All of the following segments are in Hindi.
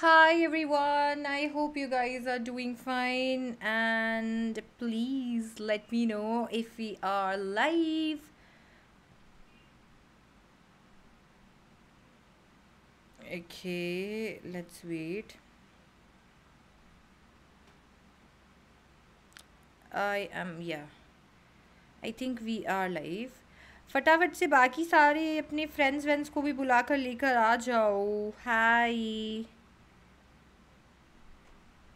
Hi everyone, I hope you guys are doing fine and please let me know if we are live. Okay, let's wait. I am, yeah, I think we are live. फटाफट से बाकी सारे अपने फ्रेंड्स वेंड्स को भी बुला लेकर आ जाओ हाय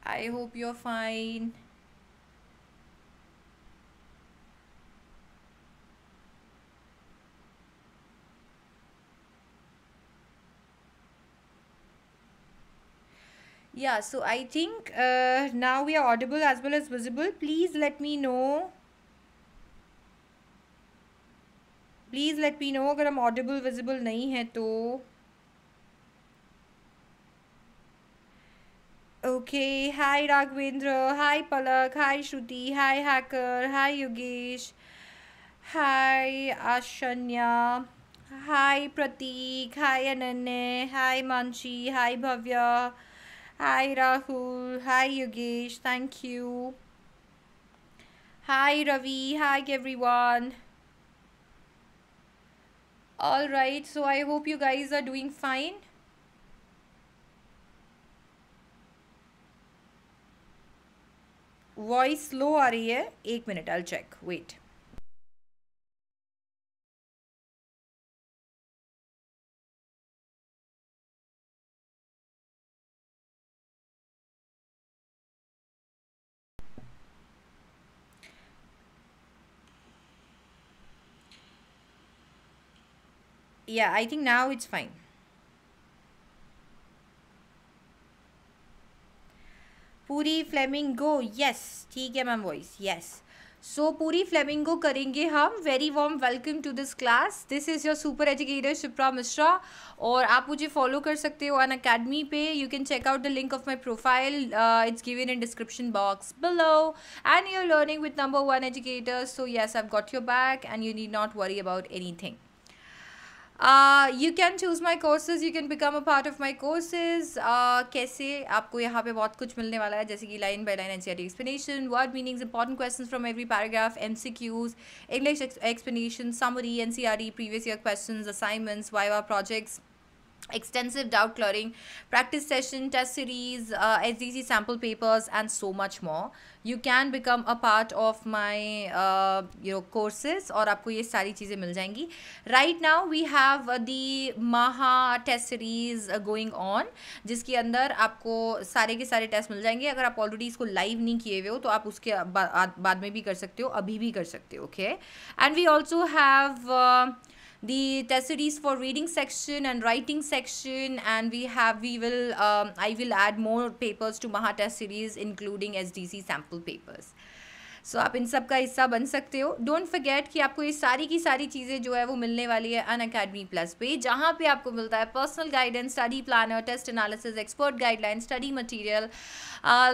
I hope you're fine. yeah so i think uh, now we are audible as well as visible please let me know Please let me know अगर I'm audible, visible, है Okay, hi Raghavendra, hi Palak, hi Shruti, hi Hacker, hi Yogesh, hi Ashanya, hi Pratik, hi Ananya, hi Manchi, hi Bhavya, hi Rahul, hi Yogesh, thank you. Hi Ravi, hi everyone. Alright, so I hope you guys are doing fine. Voice slow आ रही है एक minute I check wait yeah i think now it's fine पूरी फ्लेमिंगो यस ठीक है मैम वॉइस यस सो पूरी फ्लेमिंगो करेंगे हम very warm welcome to this class this is your super educator Shipra Mishra और आप मुझे फॉलो कर सकते हो अन अकेडमी पे you can check out the link of my profile it's given in description box below and you are learning with number one educators so yes I've got your back and you need not worry about anything you can choose my courses you can become a part of my courses कैसे आपको यहाँ पे बहुत कुछ मिलने वाला है जैसे कि line by line N C R explanation word meanings important question from every paragraph M C Qs English explanation summary N C R E previous year question assignments viva projects extensive doubt clearing practice session test series uh, sdc sample papers and so much more you can become a part of my uh, you know courses or aapko ye sari cheeze mil jayengi right now we have uh, the maha test series uh, going on जिसके अंदर आपको सारे के सारे टेस्ट मिल जाएंगे अगर आप ऑलरेडी इसको लाइव नहीं किए हुए हो तो आप उसके baad mein bhi kar sakte ho abhi bhi kar sakte ho okay and we also have uh, the tesseries for reading section and writing section and we have we will um, I will add more papers to Mahata series including SDC sample papers. So so, आप इन सब का हिस्सा बन सकते हो डोंट फर्गेट कि आपको ये सारी की सारी चीज़ें जो है वो मिलने वाली है अन अकेडमी प्लस पे जहाँ पे आपको मिलता है personal guidance study planner test analysis expert guideline study material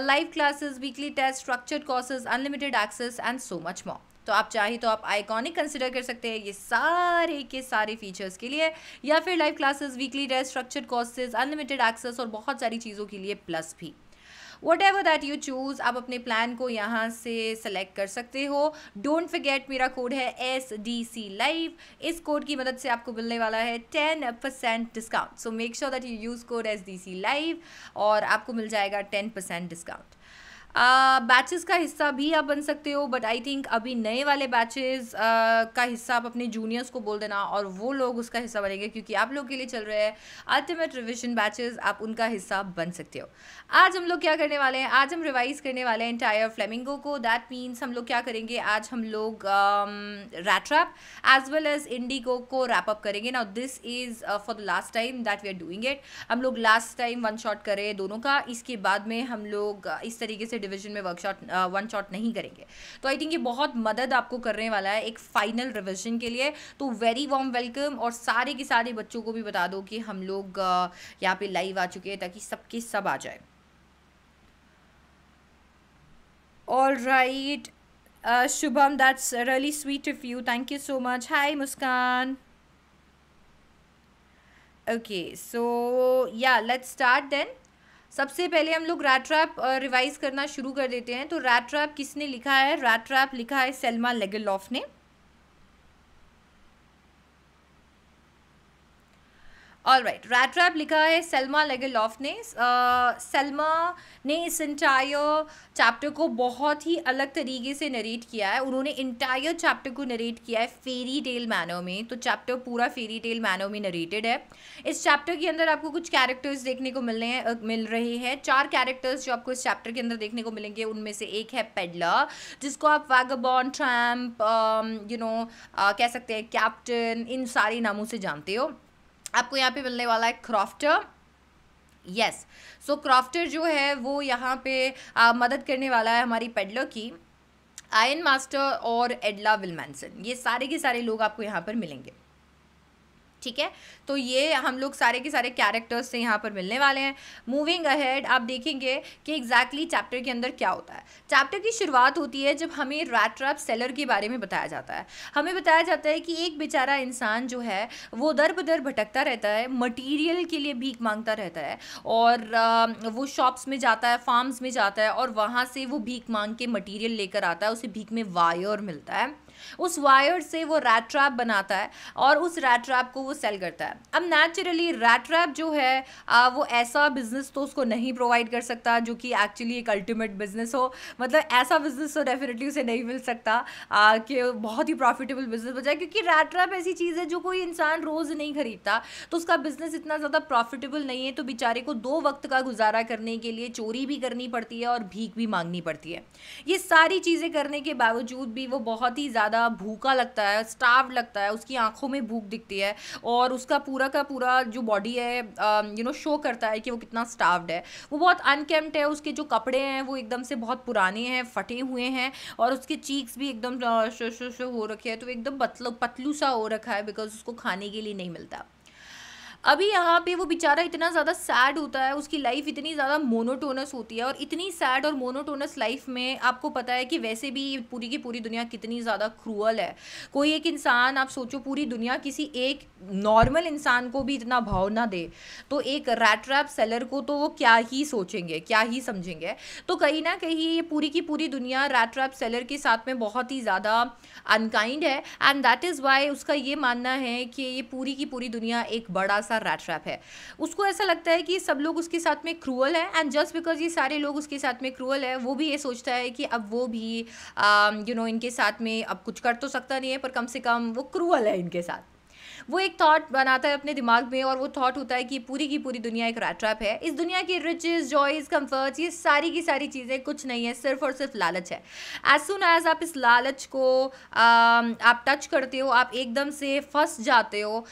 live classes weekly test structured courses unlimited access and so much more तो आप चाहे तो आप आइकॉनिक कंसिडर कर सकते हैं ये सारे के सारे फीचर्स के लिए या फिर live classes weekly test structure courses unlimited access और बहुत सारी चीज़ों के लिए प्लस भी whatever that you choose आप अपने प्लान को यहाँ से सेलेक्ट कर सकते हो डोंट फर्गेट मेरा कोड है एस डी सी लाइव इस कोड की मदद से आपको मिलने वाला है ten percent discount so make sure that you use code S D C live और आपको मिल जाएगा टेन परसेंट डिस्काउंट बैचेस का हिस्सा भी आप बन सकते हो बट आई थिंक अभी नए वाले बैचेस का हिस्सा आप अपने जूनियर्स को बोल देना और वो लोग उसका हिस्सा बनेंगे क्योंकि आप लोग के लिए चल रहे हैं अल्टीमेट रिविजन बैचेस आप उनका हिस्सा बन सकते हो आज हम लोग क्या करने वाले हैं आज हम रिवाइज करने वाले हैं इंटायर फ्लेमिंगो को दैट मीन्स हम लोग क्या करेंगे आज हम लोग rattrap as well as Indigo को रैप अप करेंगे ना this is for the last time that we are doing it हम लोग लास्ट टाइम वन शॉट करें दोनों का इसके बाद में हम लोग इस तरीके से रिविजन में वर्कशॉट वन शॉट नहीं करेंगे तो आई थिंक ये बहुत मदद आपको करने वाला है एक फाइनल रिविजन के लिए तो वेरी वार्म वेलकम और सारे के सारे बच्चों को भी बता दो कि हम लोग uh, यहाँ पे लाइव आ चुके हैं ताकि सबके सब आ जाए all right Shubham that's really sweet of you thank you so much hi Muskan okay so yeah let's start then सबसे पहले हम लोग रैट रैप रिवाइज करना शुरू कर देते हैं तो रैट रैप किसने लिखा है रैट रैप लिखा है सेलमा लेगेलॉफ ने ऑल राइट रैट रैप लिखा है सलमा लेगेलॉफ ने सलमा ने इस इंटायर चैप्टर को बहुत ही अलग तरीके से नरेट किया है उन्होंने इंटायर चैप्टर को नरेट किया है फेरी टेल मैनो में तो चैप्टर पूरा फेरी टेल मैनो में नरेटेड है इस चैप्टर के अंदर आपको कुछ कैरेक्टर्स देखने को मिलने हैं मिल रहे हैं चार कैरेक्टर्स जो आपको इस चैप्टर के अंदर देखने को मिलेंगे उनमें से एक है पेडला जिसको आप वैगबॉन ट्रैम्प यू नो कह सकते हैं कैप्टन इन सारे नामों से जानते हो आपको यहाँ पे मिलने वाला है क्रॉफ्टर यस सो क्रॉफ्टर जो है वो यहाँ पे आ, मदद करने वाला है हमारी पेडलर की आयन मास्टर और एडला विलमैनसन ये सारे के सारे लोग आपको यहाँ पर मिलेंगे ठीक है तो ये हम लोग सारे के सारे कैरेक्टर्स से यहाँ पर मिलने वाले हैं मूविंग अहेड आप देखेंगे कि एग्जैक्टली exactly चैप्टर के अंदर क्या होता है चैप्टर की शुरुआत होती है जब हमें रैट ट्रैप सेलर के बारे में बताया जाता है हमें बताया जाता है कि एक बेचारा इंसान जो है वो दर बदर भटकता रहता है मटीरियल के लिए भीख मांगता रहता है और वो शॉप्स में जाता है फार्म्स में जाता है और वहाँ से वो भीख मांग के मटीरियल लेकर आता है उसे भीख में वायर मिलता है उस वायर से वो रैट ट्रैप बनाता है और उस रैट ट्रैप को वो सेल करता है अब नेचुरली रैट ट्रैप जो है आ, वो ऐसा बिजनेस तो उसको नहीं प्रोवाइड कर सकता जो कि एक्चुअली एक अल्टीमेट बिजनेस हो मतलब ऐसा बिजनेस तो डेफिनेटली उसे नहीं मिल सकता आ, कि बहुत ही प्रॉफिटेबल बिजनेस हो जाए क्योंकि रैट ट्रैप ऐसी चीज़ है जो कोई इंसान रोज़ नहीं खरीदता तो उसका बिजनेस इतना ज़्यादा प्रॉफिटेबल नहीं है तो बेचारे को दो वक्त का गुजारा करने के लिए चोरी भी करनी पड़ती है और भीख भी मांगनी पड़ती है ये सारी चीज़ें करने के बावजूद भी वो बहुत ही ज़्यादा ज़्यादा भूखा लगता है स्टाफ लगता है उसकी आंखों में भूख दिखती है और उसका पूरा का पूरा जो बॉडी है यू नो शो करता है कि वो कितना स्टाफ्ड है वो बहुत अनकेम्प्ट है उसके जो कपड़े हैं वो एकदम से बहुत पुराने हैं फटे हुए हैं और उसके चीक्स भी एकदम uh, शो शो शो हो रखे हैं तो एकदम पतलू पतलू सा हो रखा है बिकॉज उसको खाने के लिए नहीं मिलता अभी यहाँ पे वो बेचारा इतना ज़्यादा सैड होता है उसकी लाइफ इतनी ज़्यादा मोनोटोनस होती है और इतनी सैड और मोनोटोनस लाइफ में आपको पता है कि वैसे भी पूरी की पूरी दुनिया कितनी ज़्यादा क्रूअल है कोई एक इंसान आप सोचो पूरी दुनिया किसी एक नॉर्मल इंसान को भी इतना भाव ना दे तो एक रैट रैप सेलर को तो वो क्या ही सोचेंगे क्या ही समझेंगे तो कहीं ना कहीं ये पूरी की पूरी दुनिया रैट रैप सेलर के साथ में बहुत ही ज़्यादा अनकाइंड है एंड दैट इज़ वाई उसका ये मानना है कि ये पूरी की पूरी दुनिया एक बड़ा सा का रैट है उसको ऐसा लगता है कि सब लोग उसके साथ में क्रूअल है एंड जस्ट बिकॉज ये सारे लोग उसके साथ में क्रूअल है वो भी ये सोचता है कि अब वो भी you um, know you know, इनके साथ में अब कुछ कर तो सकता नहीं है पर कम से कम वो क्रूअल है इनके साथ वो एक थाट बनाता है अपने दिमाग में और वो थाट होता है कि पूरी की पूरी दुनिया एक रैट ट्रैप है इस दुनिया की रिचेज जॉयज़ कम्फर्ट्स ये सारी की सारी चीज़ें कुछ नहीं है सिर्फ और सिर्फ लालच है एज सुन एज आप इस लालच को आप टच करते हो आप एकदम से फंस जाते हो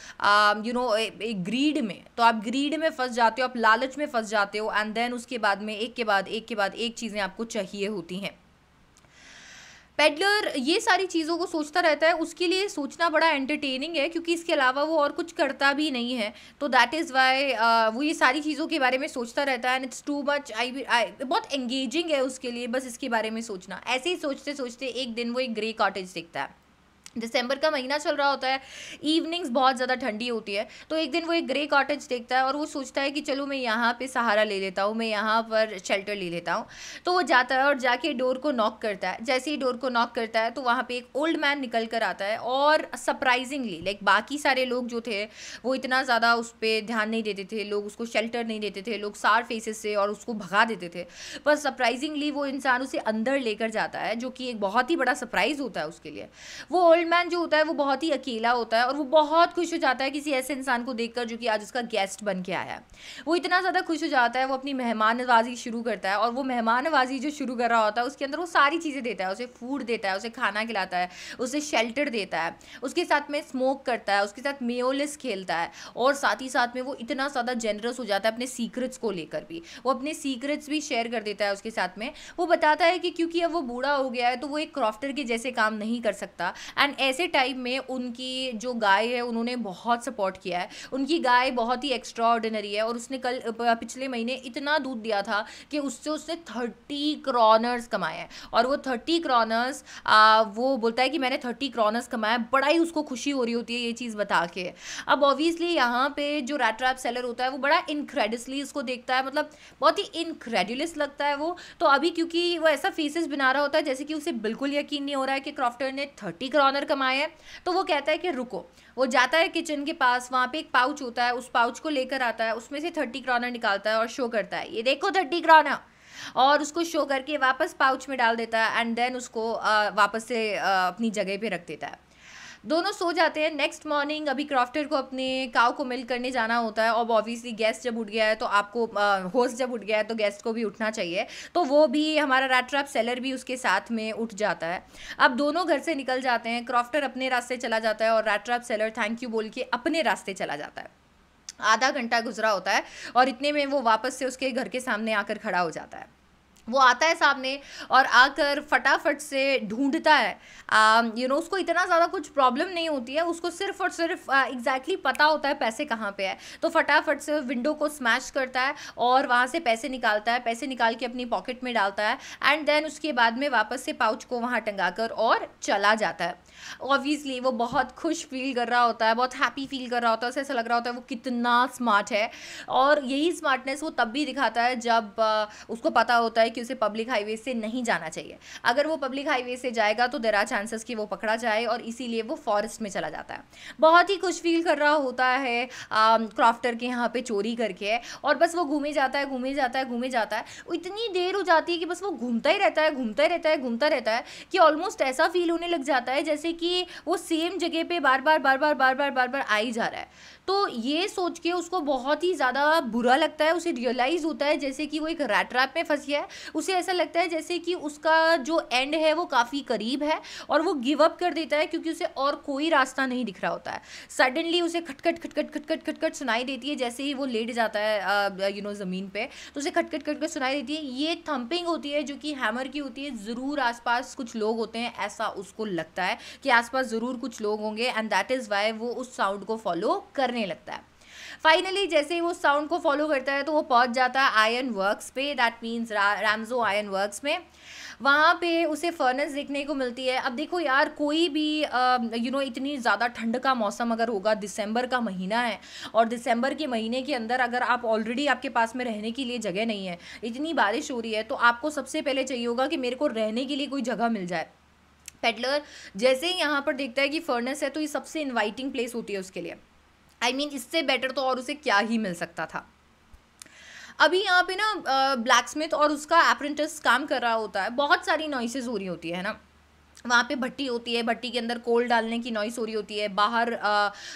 यू नो एक ग्रीड में तो आप ग्रीड में फंस जाते हो आप लालच में फंस जाते हो एंड देन उसके बाद में एक के बाद एक के बाद एक चीज़ें आपको चाहिए होती हैं पेडलर ये सारी चीज़ों को सोचता रहता है उसके लिए सोचना बड़ा एंटरटेनिंग है क्योंकि इसके अलावा वो और कुछ करता भी नहीं है तो दैट इज़ वाई वो ये सारी चीज़ों के बारे में सोचता रहता है and it's too much I I बहुत एंगेजिंग है उसके लिए बस इसके बारे में सोचना ऐसे ही सोचते सोचते एक दिन वो एक ग्रे कॉटेज दिखता है दिसंबर का महीना चल रहा होता है इवनिंग्स बहुत ज़्यादा ठंडी होती है तो एक दिन वो एक ग्रे कॉटेज देखता है और वो सोचता है कि चलो मैं यहाँ पे सहारा ले लेता हूँ मैं यहाँ पर शेल्टर ले लेता हूँ तो वो जाता है और जाके डोर को नॉक करता है जैसे ही डोर को नॉक करता है तो वहाँ पर एक ओल्ड मैन निकल कर आता है और सरप्राइजिंगली लाइक बाकी सारे लोग जो थे वो इतना ज़्यादा उस पर ध्यान नहीं देते थे लोग उसको शेल्टर नहीं देते थे लोग सार फेसेस से और उसको भगा देते थे पर सरप्राइजिंगली वो इंसान उसे अंदर लेकर जाता है जो कि एक बहुत ही बड़ा सरप्राइज़ होता है उसके लिए वो ओल्ड ओल्ड मैन जो होता है वो बहुत ही अकेला होता है और वो बहुत खुश हो जाता है किसी ऐसे इंसान को देखकर जो कि आज उसका गेस्ट बन के आया है वो इतना ज़्यादा खुश हो जाता है वो अपनी मेहमान नवाजी शुरू करता है और वो मेहमान नवाजी जो शुरू कर रहा होता है उसके अंदर वो सारी चीज़ें देता है उसे फूड देता है उसे खाना खिलाता है उसे शेल्टर देता है उसके साथ में स्मोक करता है उसके साथ मेोलिस खेलता है और साथ ही साथ में वो इतना ज़्यादा जेनरस हो जाता है अपने सीक्रेट्स को लेकर भी वो अपने सीक्रेट्स भी शेयर कर देता है उसके साथ में वो बताता है कि क्योंकि अब वो बूढ़ा हो गया है तो वो एक क्रॉफ्टर के जैसे काम नहीं कर सकता एंड एंड ऐसे टाइम में उनकी जो गाय है उन्होंने बहुत सपोर्ट किया है उनकी गाय बहुत ही एक्स्ट्रा ऑर्डिनरी है और उसने कल पिछले महीने इतना दूध दिया था कि उससे उसने थर्टी क्रॉनर्स कमाए हैं और वो थर्टी क्रॉनर्स वो बोलता है कि मैंने थर्टी क्रॉनर्स कमाए बड़ा ही उसको खुशी हो रही होती है ये चीज़ बता के अब ऑब्वियसली यहाँ पे जो रैट सेलर होता है वो बड़ा इनक्रेडिसली इसको देखता है मतलब बहुत ही इनक्रेडिलस लगता है वो तो अभी क्योंकि वो ऐसा फेसिस बना रहा होता है जैसे कि उसे बिल्कुल यकीन नहीं हो रहा है कि क्रॉफ्टर ने थर्टी क्रॉनर डॉलर कमाए हैं तो वो कहता है कि रुको वो जाता है किचन के पास वहाँ पे एक पाउच होता है उस पाउच को लेकर आता है उसमें से थर्टी क्रॉनर निकालता है और शो करता है ये देखो थर्टी क्रॉनर और उसको शो करके वापस पाउच में डाल देता है एंड देन उसको आ, वापस से आ, अपनी जगह पे रख देता है दोनों सो जाते हैं नेक्स्ट मॉर्निंग अभी क्राफ्टर को अपने काव को मिल करने जाना होता है और ऑब्वियसली गेस्ट जब उठ गया है तो आपको होस्ट जब उठ गया है तो गेस्ट को भी उठना चाहिए तो वो भी हमारा रैट सेलर भी उसके साथ में उठ जाता है अब दोनों घर से निकल जाते हैं क्राफ्टर अपने रास्ते चला जाता है और रैट सेलर थैंक यू बोल के अपने रास्ते चला जाता है आधा घंटा गुजरा होता है और इतने में वो वापस से उसके घर के सामने आकर खड़ा हो जाता है वो आता है सामने और आकर फटाफट से ढूंढता है यू um, नो उसको इतना ज़्यादा कुछ प्रॉब्लम नहीं होती है उसको सिर्फ और सिर्फ एग्जैक्टली uh, exactly पता होता है पैसे कहाँ पे है तो फटाफट से विंडो को स्मैश करता है और वहाँ से पैसे निकालता है पैसे निकाल के अपनी पॉकेट में डालता है एंड देन उसके बाद में वापस से पाउच को वहाँ टंगा कर और चला जाता है ऑब्वियसली वो बहुत खुश फील कर रहा होता है बहुत हैप्पी फील कर रहा होता है उसे ऐसा लग रहा होता है वो कितना स्मार्ट है और यही स्मार्टनेस वो तब भी दिखाता है जब उसको पता होता है कि उसे पब्लिक हाईवे से नहीं जाना चाहिए अगर वो पब्लिक हाईवे से जाएगा तो देर आर चांसेस कि वो पकड़ा जाए और इसीलिए वो फॉरेस्ट में चला जाता है बहुत ही खुश फील कर रहा होता है क्राफ्टर के यहाँ पे चोरी करके और बस वो घूमे जाता है घूमे जाता है घूमे जाता है इतनी देर हो जाती है कि बस वो घूमता ही रहता है घूमता ही रहता है घूमता रहता है कि ऑलमोस्ट ऐसा फील होने लग जाता है जैसे कि वो सेम जगह पे बार बार बार बार बार बार बार बार आ ही जा रहा है तो ये सोच के उसको बहुत ही ज़्यादा बुरा लगता है उसे रियलाइज़ होता है जैसे कि वो एक रैट ट्रैप में फंसी है उसे ऐसा लगता है जैसे कि उसका जो एंड है वो काफ़ी करीब है और वो गिव अप कर देता है क्योंकि उसे और कोई रास्ता नहीं दिख रहा होता है सडनली उसे खटखट खटखट खटखट खटखट सुनाई देती है जैसे ही वो लेट जाता है यू नो ज़मीन पर तो उसे खटखट खटखट सुनाई देती है ये थम्पिंग होती है जो कि हैमर की होती है ज़रूर आसपास कुछ लोग होते हैं ऐसा उसको लगता है के आसपास ज़रूर कुछ लोग होंगे एंड दैट इज़ वाई वो उस साउंड को फॉलो करने लगता है फाइनली जैसे ही वो साउंड को फॉलो करता है तो वो पहुंच जाता है आयन वर्क्स पे that means Ramsjo ironworks में वहाँ पे उसे फर्नेस देखने को मिलती है अब देखो यार कोई भी you um, know you know, इतनी ज़्यादा ठंड का मौसम अगर होगा दिसंबर का महीना है और दिसंबर के महीने के अंदर अगर आप ऑलरेडी आपके पास में रहने के लिए जगह नहीं है इतनी बारिश हो रही है तो आपको सबसे पहले चाहिए होगा कि मेरे को रहने के लिए कोई जगह मिल जाए पेडलर जैसे ही यहाँ पर देखता है कि फर्नेस है तो ये सबसे इन्वाइटिंग प्लेस होती है उसके लिए आई I मीन mean, इससे बेटर तो और उसे क्या ही मिल सकता था अभी यहाँ पे ना ब्लैक स्मिथ और उसका अप्रेंटिस काम कर रहा होता है बहुत सारी नॉइसेज हो रही होती है ना वहाँ पे भट्टी होती है भट्टी के अंदर कोल डालने की नॉइस हो रही होती है बाहर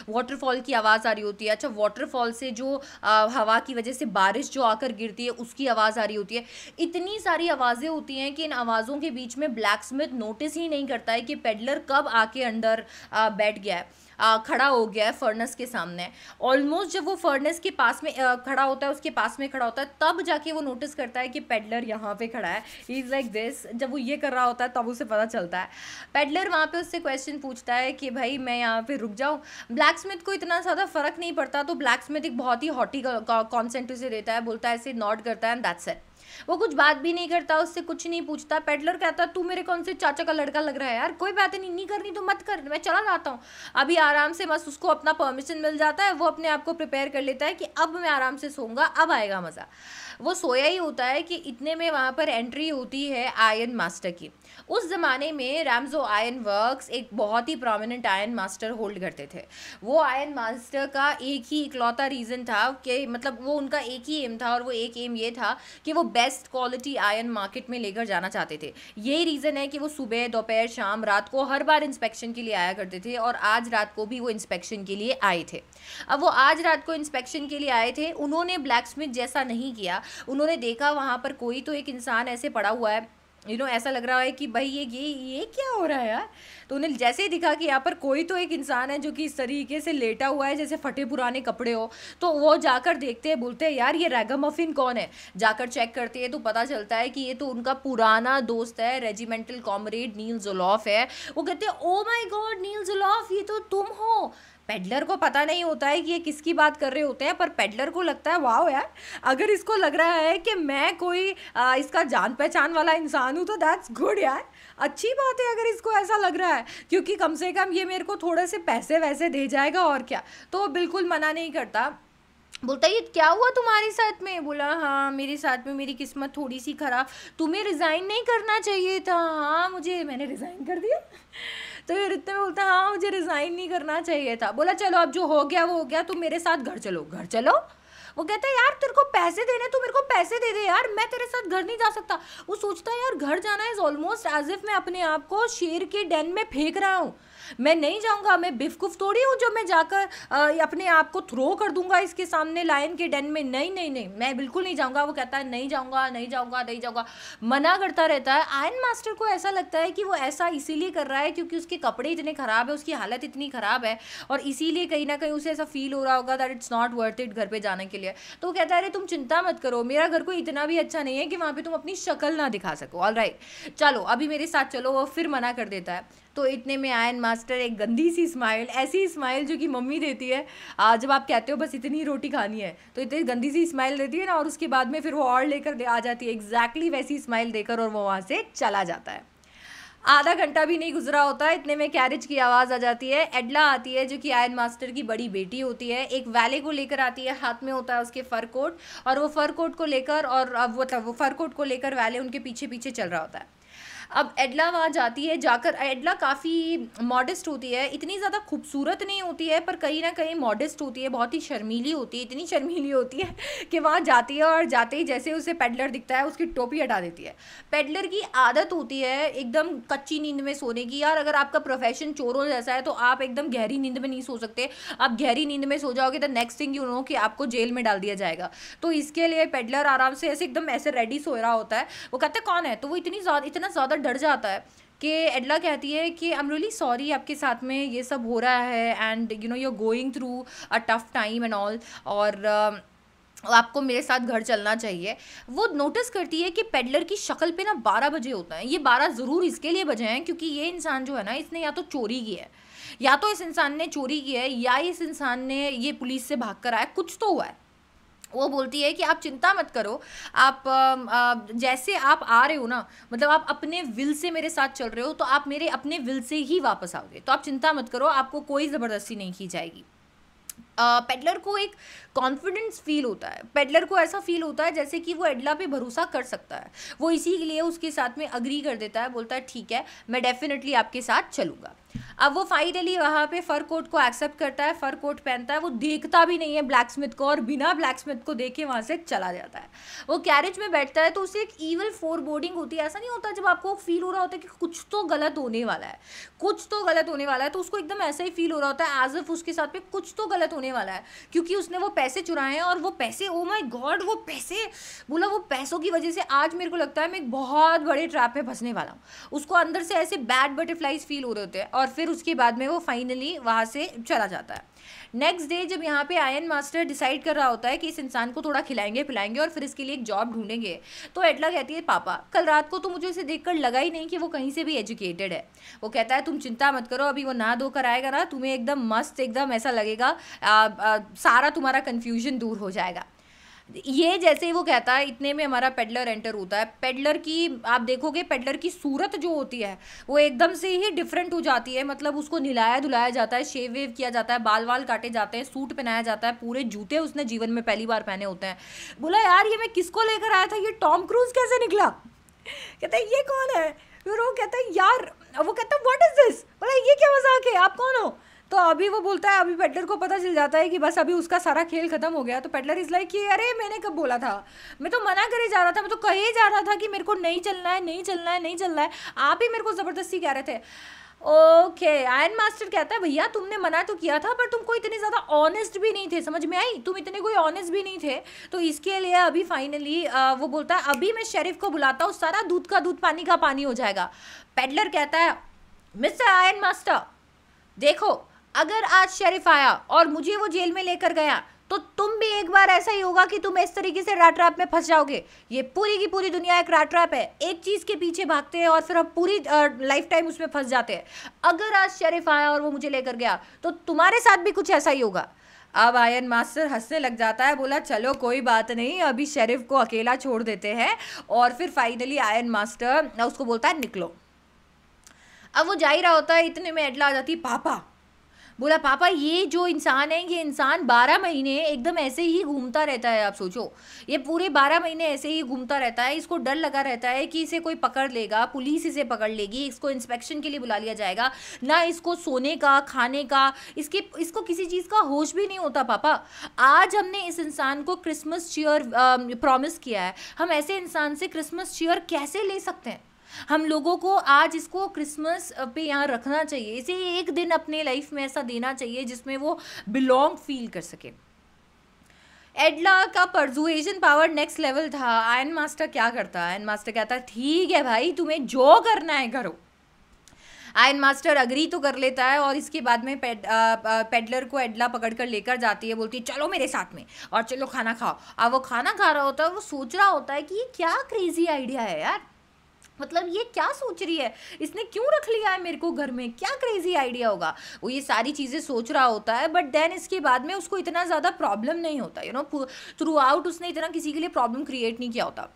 वाटरफॉल की आवाज़ आ रही होती है अच्छा वाटरफॉल से जो आ, हवा की वजह से बारिश जो आकर गिरती है उसकी आवाज़ आ रही होती है इतनी सारी आवाज़ें होती हैं कि इन आवाज़ों के बीच में ब्लैक स्मिथ नोटिस ही नहीं करता है कि पेडलर कब आके अंडर बैठ गया है आ, खड़ा हो गया है फर्नेस के सामने ऑलमोस्ट जब वो फर्नेस के पास में आ, खड़ा होता है उसके पास में खड़ा होता है तब जाके वो नोटिस करता है कि पेडलर यहाँ पे खड़ा है ही इज़ लाइक दिस जब वो ये कर रहा होता है तब उसे पता चलता है पेडलर वहाँ पर उससे क्वेश्चन पूछता है कि भाई मैं यहाँ पर रुक जाऊँ ब्लैक स्मिथ को इतना ज़्यादा फ़र्क नहीं पड़ता तो ब्लैक स्मिथ एक बहुत ही हॉटी कॉन्सेंट उसे देता है बोलता है ऐसे नॉट करता है एंड दैट्स इट वो कुछ बात भी नहीं करता उससे कुछ नहीं पूछता पेडलर कहता तू मेरे कौन से चाचा का लड़का लग रहा है यार कोई बात नहीं नहीं करनी तो मत कर मैं चला जाता हूँ अभी आराम से बस उसको अपना परमिशन मिल जाता है वो अपने आप को प्रिपेयर कर लेता है कि अब मैं आराम से सोऊंगा अब आएगा मज़ा वो सोया ही होता है कि इतने में वहाँ पर एंट्री होती है आयन मास्टर की उस ज़माने में रैमजो आयन वर्क्स एक बहुत ही प्रोमिनेंट आयन मास्टर होल्ड करते थे वो आयन मास्टर का एक ही इकलौता रीज़न था कि मतलब वो उनका एक ही एम था और वो एक एम ये था कि वो बेस्ट क्वालिटी आयन मार्केट में लेकर जाना चाहते थे यही रीज़न है कि वो सुबह दोपहर शाम रात को हर बार इंस्पेक्शन के लिए आया करते थे और आज रात को भी वो इंस्पेक्शन के लिए आए थे अब वो आज रात को इंस्पेक्शन के लिए आए थे उन्होंने ब्लैक स्मिथ जैसा नहीं किया उन्होंने देखा वहाँ पर कोई तो एक इंसान ऐसे पड़ा हुआ है यू you नो know, ऐसा लग रहा है कि भाई ये ये ये क्या हो रहा है यार तो उन्हें जैसे ही दिखा कि यहाँ पर कोई तो एक इंसान है जो कि इस तरीके से लेटा हुआ है जैसे फटे पुराने कपड़े हो तो वो जाकर देखते हैं बोलते हैं यार ये मफिन कौन है जाकर चेक करते हैं तो पता चलता है कि ये तो उनका पुराना दोस्त है रेजिमेंटल कॉमरेड नील जुलौफ है वो कहते हैं ओ माई गॉड नील जुलौफ़ ये तो तुम हो पेडलर को पता नहीं होता है कि ये किसकी बात कर रहे होते हैं पर पेडलर को लगता है वाह यार अगर इसको लग रहा है कि मैं कोई आ, इसका जान पहचान वाला इंसान हूँ तो दैट्स गुड यार अच्छी बात है अगर इसको ऐसा लग रहा है क्योंकि कम से कम ये मेरे को थोड़े से पैसे वैसे दे जाएगा और क्या तो बिल्कुल मना नहीं करता बोलता ये क्या हुआ तुम्हारे साथ में बोला हाँ मेरे साथ में मेरी किस्मत थोड़ी सी ख़राब तुम्हें रिज़ाइन नहीं करना चाहिए था हाँ मुझे मैंने रिज़ाइन कर दिया तो ये रितने में बोलता है हाँ मुझे रिज़ाइन नहीं करना चाहिए था बोला चलो अब जो हो गया वो हो गया तुम मेरे साथ घर चलो घर चलो वो कहता है यार तेरे को पैसे देने तू मेरे को पैसे दे दे यार मैं तेरे साथ घर नहीं जा सकता वो सोचता है यार घर जाना इज़ ऑलमोस्ट एज इफ मैं अपने आप को शेर के डैन में फेंक रहा हूँ मैं नहीं जाऊंगा मैं बेवकूफ़ थोड़ी हूँ जो मैं जाकर अपने आप को थ्रो कर दूंगा इसके सामने लायन के डेन में नहीं नहीं नहीं मैं बिल्कुल नहीं जाऊंगा वो कहता है नहीं जाऊंगा नहीं जाऊंगा नहीं जाऊंगा मना करता रहता है आयन मास्टर को ऐसा लगता है कि वो ऐसा इसीलिए कर रहा है क्योंकि उसके कपड़े इतने ख़राब है उसकी हालत इतनी ख़राब है और इसीलिए कहीं ना कहीं उसे ऐसा फील हो रहा होगा that it's not worth it घर पर जाने के लिए तो वो कहता है अरे तुम चिंता मत करो मेरा घर कोई इतना भी अच्छा नहीं है कि वहाँ पर तुम अपनी शक्ल ना दिखा सको ऑल राइट चलो अभी मेरे साथ चलो वो फिर मना कर देता है तो इतने में आयन मास्टर एक गंदी सी स्माइल ऐसी स्माइल जो कि मम्मी देती है जब आप कहते हो बस इतनी रोटी खानी है तो इतनी गंदी सी स्माइल देती है ना और उसके बाद में फिर वो और लेकर आ जाती है एग्जैक्टली वैसी स्माइल देकर और वो वहाँ से चला जाता है आधा घंटा भी नहीं गुजरा होता इतने में कैरेज की आवाज़ आ जाती है एडला आती है जो कि आयन मास्टर की बड़ी बेटी होती है एक वैले को लेकर आती है हाथ में होता है उसके फर कोट और वो फर कोट को लेकर और अब वो वो फर कोट को लेकर वैले उनके पीछे पीछे चल रहा होता है अब एडला वहाँ जाती है जाकर एडला काफ़ी मॉडस्ट होती है इतनी ज़्यादा खूबसूरत नहीं होती है पर कहीं ना कहीं मॉडस्ट होती है बहुत ही शर्मीली होती है इतनी शर्मीली होती है कि वहाँ जाती है और जाते ही जैसे उसे पेडलर दिखता है उसकी टोपी हटा देती है पेडलर की आदत होती है एकदम कच्ची नींद में सोने की यार अगर आपका प्रोफेशन चोरों जैसा है तो आप एकदम गहरी नींद में नहीं सो सकते आप गहरी नींद में सो जाओगे तो नेक्स्ट थिंग यू नो कि आपको जेल में डाल दिया जाएगा तो इसके लिए पेडलर आराम से ऐसे एकदम ऐसे रेडी सो रहा होता है वो कहते कौन है तो वो इतनी ज़्यादा इतना ज़्यादा डर जाता है कि एडला कहती है कि आई एम रियली सॉरी आपके साथ में ये सब हो रहा है and you know you are going through a tough time and all और आपको मेरे साथ घर चलना चाहिए वो नोटिस करती है कि पेडलर की शक्ल पे ना बारह बजे होता है ये बारह ज़रूर इसके लिए बजे हैं क्योंकि ये इंसान जो है ना इसने या तो चोरी की है या तो इस इंसान ने चोरी की है या इस इंसान ने ये पुलिस से भाग कर आया कुछ तो हुआ है वो बोलती है कि आप चिंता मत करो आप आ, जैसे आप आ रहे हो ना मतलब आप अपने विल से मेरे साथ चल रहे हो तो आप मेरे अपने विल से ही वापस आओगे तो आप चिंता मत करो आपको कोई ज़बरदस्ती नहीं की जाएगी पेडलर को एक कॉन्फिडेंस फील होता है पेडलर को ऐसा फील होता है जैसे कि वो एडला पे भरोसा कर सकता है वो इसी के लिए उसके साथ में अग्री कर देता है बोलता है ठीक है मैं डेफिनेटली आपके साथ चलूँगा अब वो फाइनली वहाँ पे फर कोट को एक्सेप्ट करता है फर कोट पहनता है वो देखता भी नहीं है ब्लैक स्मिथ को और बिना ब्लैक स्मिथ को देखे वहाँ से चला जाता है वो कैरेज में बैठता है तो उसे एक ईवल फोर होती है ऐसा नहीं होता जब आपको फील हो रहा होता है कि कुछ तो गलत होने वाला है कुछ तो गलत होने वाला है तो उसको एकदम ऐसा ही फील हो रहा होता है एज इफ उसके साथ पे कुछ तो गलत होने वाला है क्योंकि उसने वो पैसे चुराए हैं और वो पैसे ओ माई गॉड वो पैसे बोला वो पैसों की वजह से आज मेरे को लगता है मैं एक बहुत बड़े ट्रैप में फंसने वाला हूँ उसको अंदर से ऐसे बैड बटरफ्लाइज फील हो रहे होते हैं और फिर फिर उसके बाद में वो फाइनली वहाँ से चला जाता है नेक्स्ट डे जब यहाँ पे आयन मास्टर डिसाइड कर रहा होता है कि इस इंसान को थोड़ा खिलाएंगे पिलाएंगे और फिर इसके लिए एक जॉब ढूंढेंगे तो एटला कहती है पापा कल रात को तो मुझे इसे देखकर लगा ही नहीं कि वो कहीं से भी एजुकेटेड है वो कहता है तुम चिंता मत करो अभी वो ना धोकर कर आएगा ना तुम्हें एकदम मस्त एकदम ऐसा लगेगा आ, आ, सारा तुम्हारा कन्फ्यूजन दूर हो जाएगा ये जैसे वो कहता है इतने में हमारा पेडलर एंटर होता है पेडलर की आप देखोगे पेडलर की सूरत जो होती है वो एकदम से ही डिफरेंट हो जाती है मतलब उसको निलाया धुलाया जाता है शेव वेव किया जाता है बाल वाल काटे जाते हैं सूट पहनाया जाता है पूरे जूते उसने जीवन में पहली बार पहने होते हैं बोला यार ये मैं किसको लेकर आया था ये टॉम क्रूज कैसे निकला कहते ये कौन है फिर वो कहता है यार वो कहता है व्हाट इज़ दिस बोला ये क्या मजाक है आप कौन हो तो अभी वो बोलता है अभी पेटलर को पता चल जाता है कि बस अभी उसका सारा खेल खत्म हो गया तो पेटलर इज़ लाइक कि अरे मैंने कब बोला था मैं तो मना करे जा रहा था मैं तो कहे जा रहा था कि मेरे को नहीं चलना है नहीं चलना है नहीं चलना है आप ही मेरे को ज़बरदस्ती कह रहे थे ओके आयन मास्टर कहता है भैया तुमने मना तो किया था पर तुम कोई इतने ज़्यादा ऑनेस्ट भी नहीं थे समझ में आई तुम इतने कोई ऑनेस्ट भी नहीं थे तो इसके लिए अभी फाइनली वो बोलता है अभी मैं शेरिफ को बुलाता हूँ सारा दूध का दूध पानी का पानी हो जाएगा पेडलर कहता है मिस्टर आयन मास्टर देखो अगर आज शरीफ आया और मुझे वो जेल में लेकर गया तो तुम भी एक बार ऐसा ही होगा कि तुम इस तरीके से राट ट्रैप में फंस जाओगे ये पूरी की पूरी दुनिया एक राट ट्रैप है एक चीज़ के पीछे भागते हैं और फिर हम पूरी लाइफ टाइम उसमें फंस जाते हैं अगर आज शरीफ आया और वो मुझे लेकर गया तो तुम्हारे साथ भी कुछ ऐसा ही होगा अब आयन मास्टर हंसने लग जाता है बोला चलो कोई बात नहीं अभी शरीफ को अकेला छोड़ देते हैं और फिर फाइनली आयन मास्टर उसको बोलता है निकलो अब वो जा ही रहा होता है इतने में एडला आ जाती पापा बोला पापा ये जो इंसान है ये इंसान बारह महीने एकदम ऐसे ही घूमता रहता है आप सोचो ये पूरे बारह महीने ऐसे ही घूमता रहता है इसको डर लगा रहता है कि इसे कोई पकड़ लेगा पुलिस इसे पकड़ लेगी इसको इंस्पेक्शन के लिए बुला लिया जाएगा ना इसको सोने का खाने का इसके इसको किसी चीज़ का होश भी नहीं होता पापा आज हमने इस इंसान को क्रिसमस चेयर प्रॉमिस किया है हम ऐसे इंसान से क्रिसमस चेयर कैसे ले सकते हैं हम लोगों को आज इसको क्रिसमस पे यहाँ रखना चाहिए इसे एक दिन अपने लाइफ में ऐसा देना चाहिए जिसमें वो बिलोंग फील कर सके एडला का परजुएजन पावर नेक्स्ट लेवल था आयन मास्टर क्या करता आयन मास्टर कहता ठीक है भाई तुम्हें जो करना है करो आयन मास्टर अग्री तो कर लेता है और इसके बाद में पेड, आ, पेडलर को एडला पकड़ कर लेकर जाती है बोलती है चलो मेरे साथ में और चलो खाना खाओ अब वो खाना खा रहा होता है वो सोच रहा होता है कि ये क्या क्रेजी आइडिया है यार मतलब ये क्या सोच रही है इसने क्यों रख लिया है मेरे को घर में क्या क्रेजी आइडिया होगा वो ये सारी चीज़ें सोच रहा होता है बट देन इसके बाद में उसको इतना ज़्यादा प्रॉब्लम नहीं होता यू नो थ्रू आउट उसने इतना किसी के लिए प्रॉब्लम क्रिएट नहीं किया होता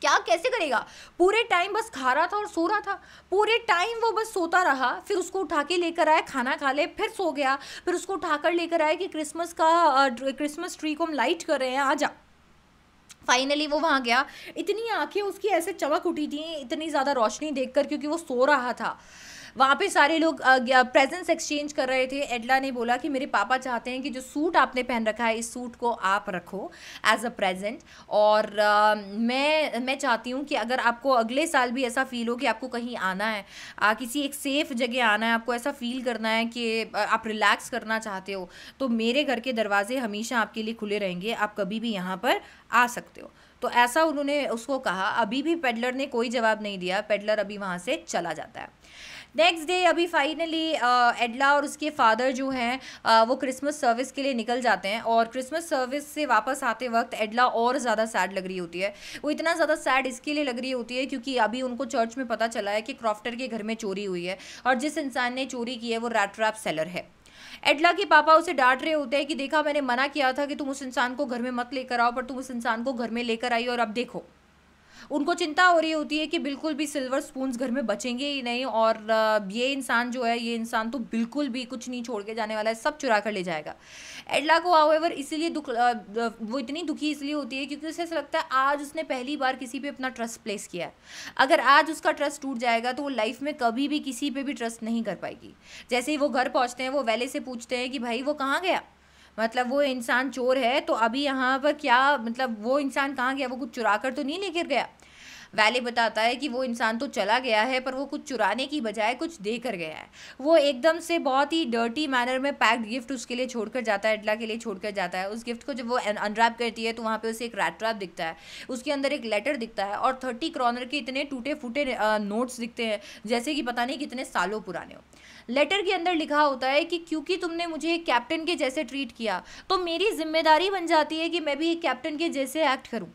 क्या कैसे करेगा पूरे टाइम बस खा रहा था और सो रहा था पूरे टाइम वो बस सोता रहा फिर उसको उठा के लेकर आए खाना खा ले फिर सो गया फिर उसको उठाकर लेकर आए कि क्रिसमस का क्रिसमस ट्री को हम लाइट कर रहे हैं आ जा फाइनली वो वहाँ गया इतनी आंखें उसकी ऐसे चमक उठी थी इतनी ज़्यादा रोशनी देखकर क्योंकि वो सो रहा था वहाँ पे सारे लोग प्रेजेंस एक्सचेंज कर रहे थे एडला ने बोला कि मेरे पापा चाहते हैं कि जो सूट आपने पहन रखा है इस सूट को आप रखो एज अ प्रेजेंट और आ, मैं मैं चाहती हूँ कि अगर आपको अगले साल भी ऐसा फील हो कि आपको कहीं आना है आ, किसी एक सेफ़ जगह आना है आपको ऐसा फील करना है कि आप रिलैक्स करना चाहते हो तो मेरे घर के दरवाजे हमेशा आपके लिए खुले रहेंगे आप कभी भी यहाँ पर आ सकते हो तो ऐसा उन्होंने उसको कहा अभी भी पेडलर ने कोई जवाब नहीं दिया पेडलर अभी वहाँ से चला जाता है नेक्स्ट डे अभी फाइनली एडला और उसके फादर जो हैं वो क्रिसमस सर्विस के लिए निकल जाते हैं और क्रिसमस सर्विस से वापस आते वक्त एडला और ज़्यादा सैड लग रही होती है वो इतना ज़्यादा सैड इसके लिए लग रही होती है क्योंकि अभी उनको चर्च में पता चला है कि क्रॉफ्टर के घर में चोरी हुई है और जिस इंसान ने चोरी की है वो रैट रैप सेलर है एडला के पापा उसे डांट रहे होते हैं कि देखा मैंने मना किया था कि तुम उस इंसान को घर में मत लेकर आओ पर तुम उस इंसान को घर में लेकर आई और अब देखो उनको चिंता हो रही होती है कि बिल्कुल भी सिल्वर स्पून घर में बचेंगे ही नहीं और ये इंसान जो है ये इंसान तो बिल्कुल भी कुछ नहीं छोड़ के जाने वाला है सब चुरा कर ले जाएगा एडला को एवर इसीलिए दुख वो इतनी दुखी इसलिए होती है क्योंकि उसे ऐसा लगता है आज उसने पहली बार किसी पर अपना ट्रस्ट प्लेस किया है अगर आज उसका ट्रस्ट टूट जाएगा तो वो लाइफ में कभी भी किसी पर भी ट्रस्ट नहीं कर पाएगी जैसे ही वो घर पहुँचते हैं वो वैले से पूछते हैं कि भाई वो कहाँ गया मतलब वो इंसान चोर है तो अभी यहाँ पर क्या मतलब वो इंसान कहाँ गया वो कुछ चुरा कर तो नहीं लेकर गया वैले बताता है कि वो इंसान तो चला गया है पर वो कुछ चुराने की बजाय कुछ दे कर गया है वो एकदम से बहुत ही डर्टी मैनर में पैक्ड गिफ्ट उसके लिए छोड़ कर जाता है एडला के लिए छोड़कर जाता है उस गिफ्ट को जब वो अनरैप करती है तो वहाँ पर उसे एक रैट ट्रैप दिखता है उसके अंदर एक लेटर दिखता है और थर्टी क्रॉनर के इतने टूटे फूटे नोट्स दिखते हैं जैसे कि पता नहीं कितने सालों पुराने हो लेटर के अंदर लिखा होता है कि क्योंकि तुमने मुझे एक कैप्टन के जैसे ट्रीट किया तो मेरी जिम्मेदारी बन जाती है कि मैं भी एक कैप्टन के जैसे एक्ट करूँ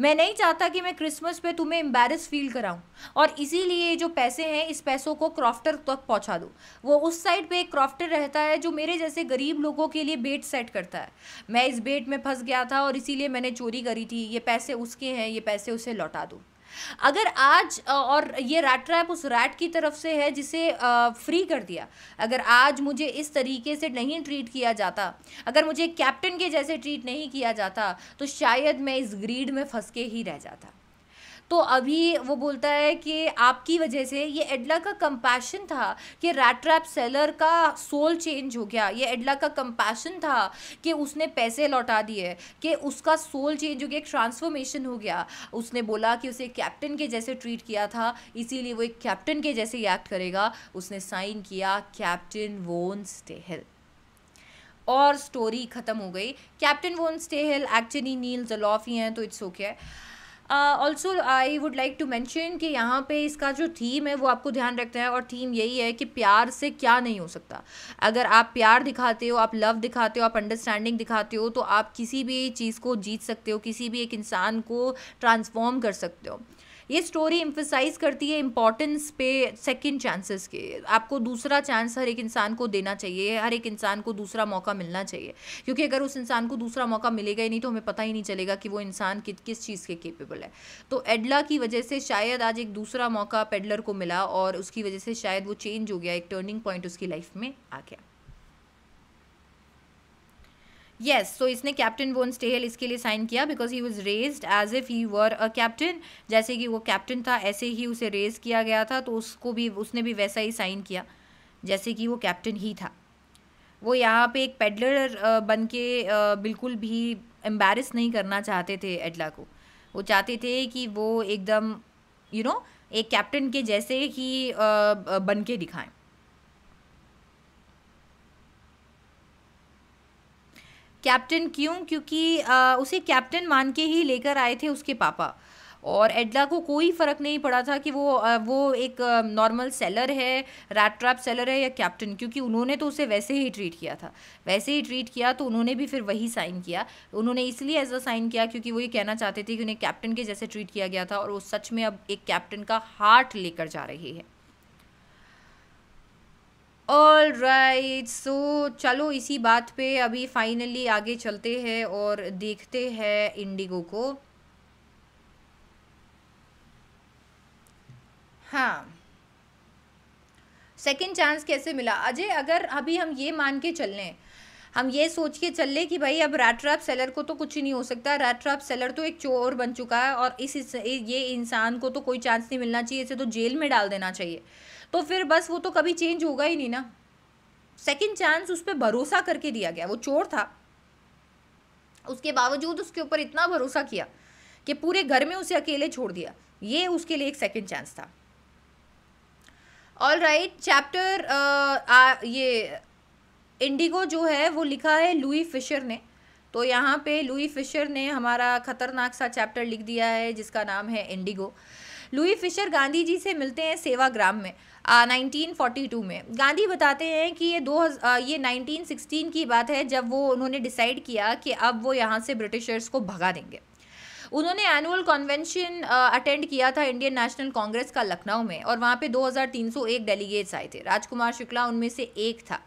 मैं नहीं चाहता कि मैं क्रिसमस पे तुम्हें एम्बेरस फील कराऊं और इसीलिए जो पैसे हैं इस पैसों को क्रॉफ्टर तक पहुंचा दो वो उस साइड पे एक क्रॉफ्टर रहता है जो मेरे जैसे गरीब लोगों के लिए बेट सेट करता है मैं इस बेट में फंस गया था और इसीलिए मैंने चोरी करी थी ये पैसे उसके हैं ये पैसे उसे लौटा दूँ अगर आज और ये रैट ट्रैप उस रैट की तरफ से है जिसे फ्री कर दिया अगर आज मुझे इस तरीके से नहीं ट्रीट किया जाता अगर मुझे कैप्टन के जैसे ट्रीट नहीं किया जाता तो शायद मैं इस ग्रीड में फंस के ही रह जाता तो अभी वो बोलता है कि आपकी वजह से ये एडला का कंपैशन था कि रैट सेलर का सोल चेंज हो गया ये एडला का कंपैशन था कि उसने पैसे लौटा दिए कि उसका सोल चेंज हो गया एक ट्रांसफॉर्मेशन हो गया उसने बोला कि उसे कैप्टन के जैसे ट्रीट किया था इसीलिए वो एक कैप्टन के जैसे एक्ट करेगा उसने साइन किया कैप्टन वोन स्टेहल और स्टोरी ख़त्म हो गई कैप्टन वोन स्टेहल एक्चुअली नील जलॉफी हैं तो it's okay okay. Also I would like to mention कि यहाँ पे इसका जो थीम है वो आपको ध्यान रखते है और थीम यही है कि प्यार से क्या नहीं हो सकता अगर आप प्यार दिखाते हो आप लव दिखाते हो आप अंडरस्टैंडिंग दिखाते हो तो आप किसी भी चीज़ को जीत सकते हो किसी भी एक इंसान को ट्रांसफॉर्म कर सकते हो ये स्टोरी इम्फोसाइज करती है इम्पॉर्टेंस पे सेकेंड चांसेस के आपको दूसरा चांस हर एक इंसान को देना चाहिए हर एक इंसान को दूसरा मौका मिलना चाहिए क्योंकि अगर उस इंसान को दूसरा मौका मिलेगा ही नहीं तो हमें पता ही नहीं चलेगा कि वो इंसान कि, किस चीज़ के केपेबल है तो एडला की वजह से शायद आज एक दूसरा मौका पेडलर को मिला और उसकी वजह से शायद वो चेंज हो गया एक टर्निंग पॉइंट उसकी लाइफ में आ गया येस सो इसने कैप्टन वोन स्टेहल इसके लिए साइन किया because he was raised as if he were a captain जैसे कि वो कैप्टन था ऐसे ही उसे रेज किया गया था तो उसको भी उसने भी वैसा ही साइन किया जैसे कि वो कैप्टन ही था वो यहाँ पे एक पेडलर बन के बिल्कुल भी एम्बेरस नहीं करना चाहते थे एडला को वो चाहते थे कि वो एकदम यू you नो know, एक कैप्टन के जैसे ही बन के दिखाएं कैप्टन क्यों क्योंकि उसे कैप्टन मान के ही लेकर आए थे उसके पापा और एडला को कोई फ़र्क नहीं पड़ा था कि वो वो एक नॉर्मल सेलर है रैट ट्रैप सेलर है या कैप्टन क्योंकि उन्होंने तो उसे वैसे ही ट्रीट किया था वैसे ही ट्रीट किया तो उन्होंने भी फिर वही साइन किया उन्होंने इसलिए ऐसा साइन किया क्योंकि वो ये कहना चाहते थे कि उन्हें कैप्टन के जैसे ट्रीट किया गया था और वो सच में अब एक कैप्टन का हार्ट लेकर जा रही है ऑल राइट सो चलो इसी बात पे अभी फाइनली आगे चलते हैं और देखते हैं इंडिगो को हाँ सेकेंड चांस कैसे मिला अजय अगर अभी हम ये मान के चल लें हम ये सोच के चल लें कि भाई अब रैट ट्रैप सेलर को तो कुछ ही नहीं हो सकता रैट ट्रैप सेलर तो एक चोर बन चुका है और इस, इस ये इंसान को तो कोई चांस नहीं मिलना चाहिए इसे तो जेल में डाल देना चाहिए तो फिर बस वो तो कभी चेंज होगा ही नहीं ना सेकेंड चांस उस पर भरोसा करके दिया गया वो चोर था उसके बावजूद उसके ऊपर इतना भरोसा किया कि पूरे घर में उसे अकेले छोड़ दिया ये उसके लिए एक सेकेंड चांस था ऑल राइट चैप्टर ये इंडिगो जो है वो लिखा है लुई फिशर ने तो यहाँ पे लुई फिशर ने हमारा ख़तरनाक सा चैप्टर लिख दिया है जिसका नाम है Indigo Louis Fischer Gandhi ji से मिलते हैं सेवाग्राम में 1942 में गांधी बताते हैं कि ये दो आ, ये 1916 की बात है जब वो उन्होंने डिसाइड किया कि अब वो यहाँ से ब्रिटिशर्स को भगा देंगे उन्होंने एनुअल कॉन्वेंशन अटेंड किया था इंडियन नेशनल कांग्रेस का लखनऊ में और वहाँ पे 2301 डेलीगेट्स आए थे राजकुमार शुक्ला उनमें से एक था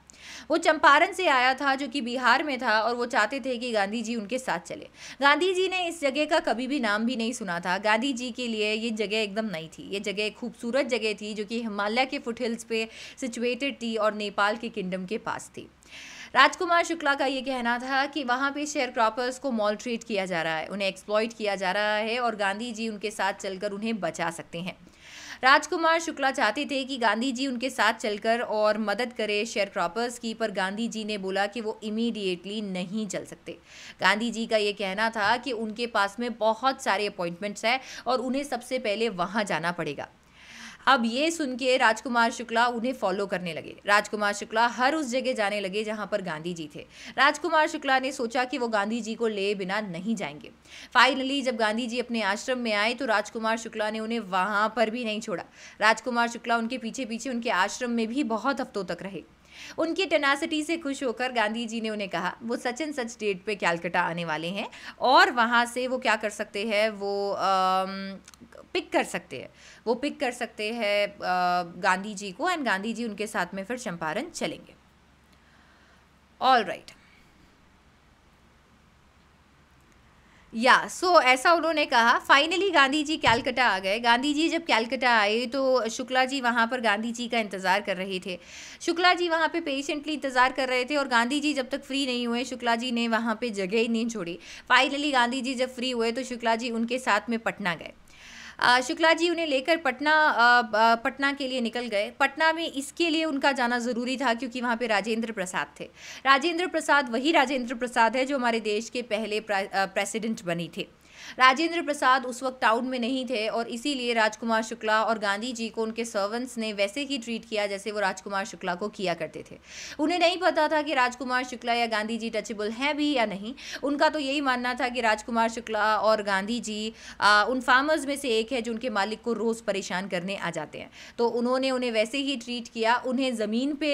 वो चंपारण से आया था जो कि बिहार में था और वो चाहते थे कि गांधी जी उनके साथ चले गांधी जी ने इस जगह का कभी भी नाम भी नहीं सुना था गांधी जी के लिए ये जगह एकदम नई थी ये जगह खूबसूरत जगह थी जो कि हिमालय के फुटहिल्स पे सिचुएटेड थी और नेपाल के किंगडम के पास थी राजकुमार शुक्ला का ये कहना था कि वहाँ पे शेयर क्रॉपर्स को मॉल ट्रीट किया जा रहा है उन्हें एक्सप्लॉइट किया जा रहा है और गांधी जी उनके साथ चलकर उन्हें बचा सकते हैं राजकुमार शुक्ला चाहते थे कि गांधी जी उनके साथ चलकर और मदद करें शेयर क्रॉपर्स की पर गांधी जी ने बोला कि वो इमीडिएटली नहीं चल सकते गांधी जी का ये कहना था कि उनके पास में बहुत सारे अपॉइंटमेंट्स हैं और उन्हें सबसे पहले वहाँ जाना पड़ेगा अब ये सुन के राजकुमार शुक्ला उन्हें फॉलो करने लगे राजकुमार शुक्ला हर उस जगह जाने लगे जहाँ पर गांधी जी थे राजकुमार शुक्ला ने सोचा कि वो गांधी जी को ले बिना नहीं जाएंगे फाइनली जब गांधी जी अपने आश्रम में आए तो राजकुमार शुक्ला ने उन्हें वहाँ पर भी नहीं छोड़ा राजकुमार शुक्ला उनके पीछे पीछे उनके आश्रम में भी बहुत हफ्तों तक रहे उनकी टेनासिटी से खुश होकर गांधी जी ने उन्हें कहा वो सच एंड सच डेट पे कैलकटा आने वाले हैं और वहाँ से वो क्या कर सकते हैं वो पिक कर सकते हैं वो पिक कर सकते हैं गांधी जी को एंड गांधी जी उनके साथ में फिर चंपारण चलेंगे ऑल राइट या सो ऐसा उन्होंने कहा फाइनली गांधी जी कैलकटा आ गए गांधी जी जब कैलकटा आए तो शुक्ला जी वहाँ पर गांधी जी का इंतज़ार कर रहे थे शुक्ला जी वहाँ पे पेशेंटली इंतज़ार कर रहे थे और गांधी जी जब तक फ्री नहीं हुए शुक्ला जी ने वहाँ पे जगह ही नहीं छोड़ी फाइनली गांधी जी जब फ्री हुए तो शुक्ला जी उनके साथ में पटना गए शुक्ला जी उन्हें लेकर पटना पटना के लिए निकल गए पटना में इसके लिए उनका जाना ज़रूरी था क्योंकि वहाँ पे राजेंद्र प्रसाद थे राजेंद्र प्रसाद वही राजेंद्र प्रसाद है जो हमारे देश के पहले प्रेसिडेंट बनी थे राजेंद्र प्रसाद उस वक्त टाउन में नहीं थे और इसीलिए राजकुमार शुक्ला और गांधी जी को उनके सर्वेंट्स ने वैसे ही ट्रीट किया जैसे वो राजकुमार शुक्ला को किया करते थे उन्हें नहीं पता था कि राजकुमार शुक्ला या गांधी जी टचेबल हैं भी या नहीं उनका तो यही मानना था कि राजकुमार शुक्ला और गांधी जी आ, उन फार्मर्स में से एक है जो उनके मालिक को रोज़ परेशान करने आ जाते हैं तो उन्होंने उन्हें वैसे ही ट्रीट किया उन्हें ज़मीन पे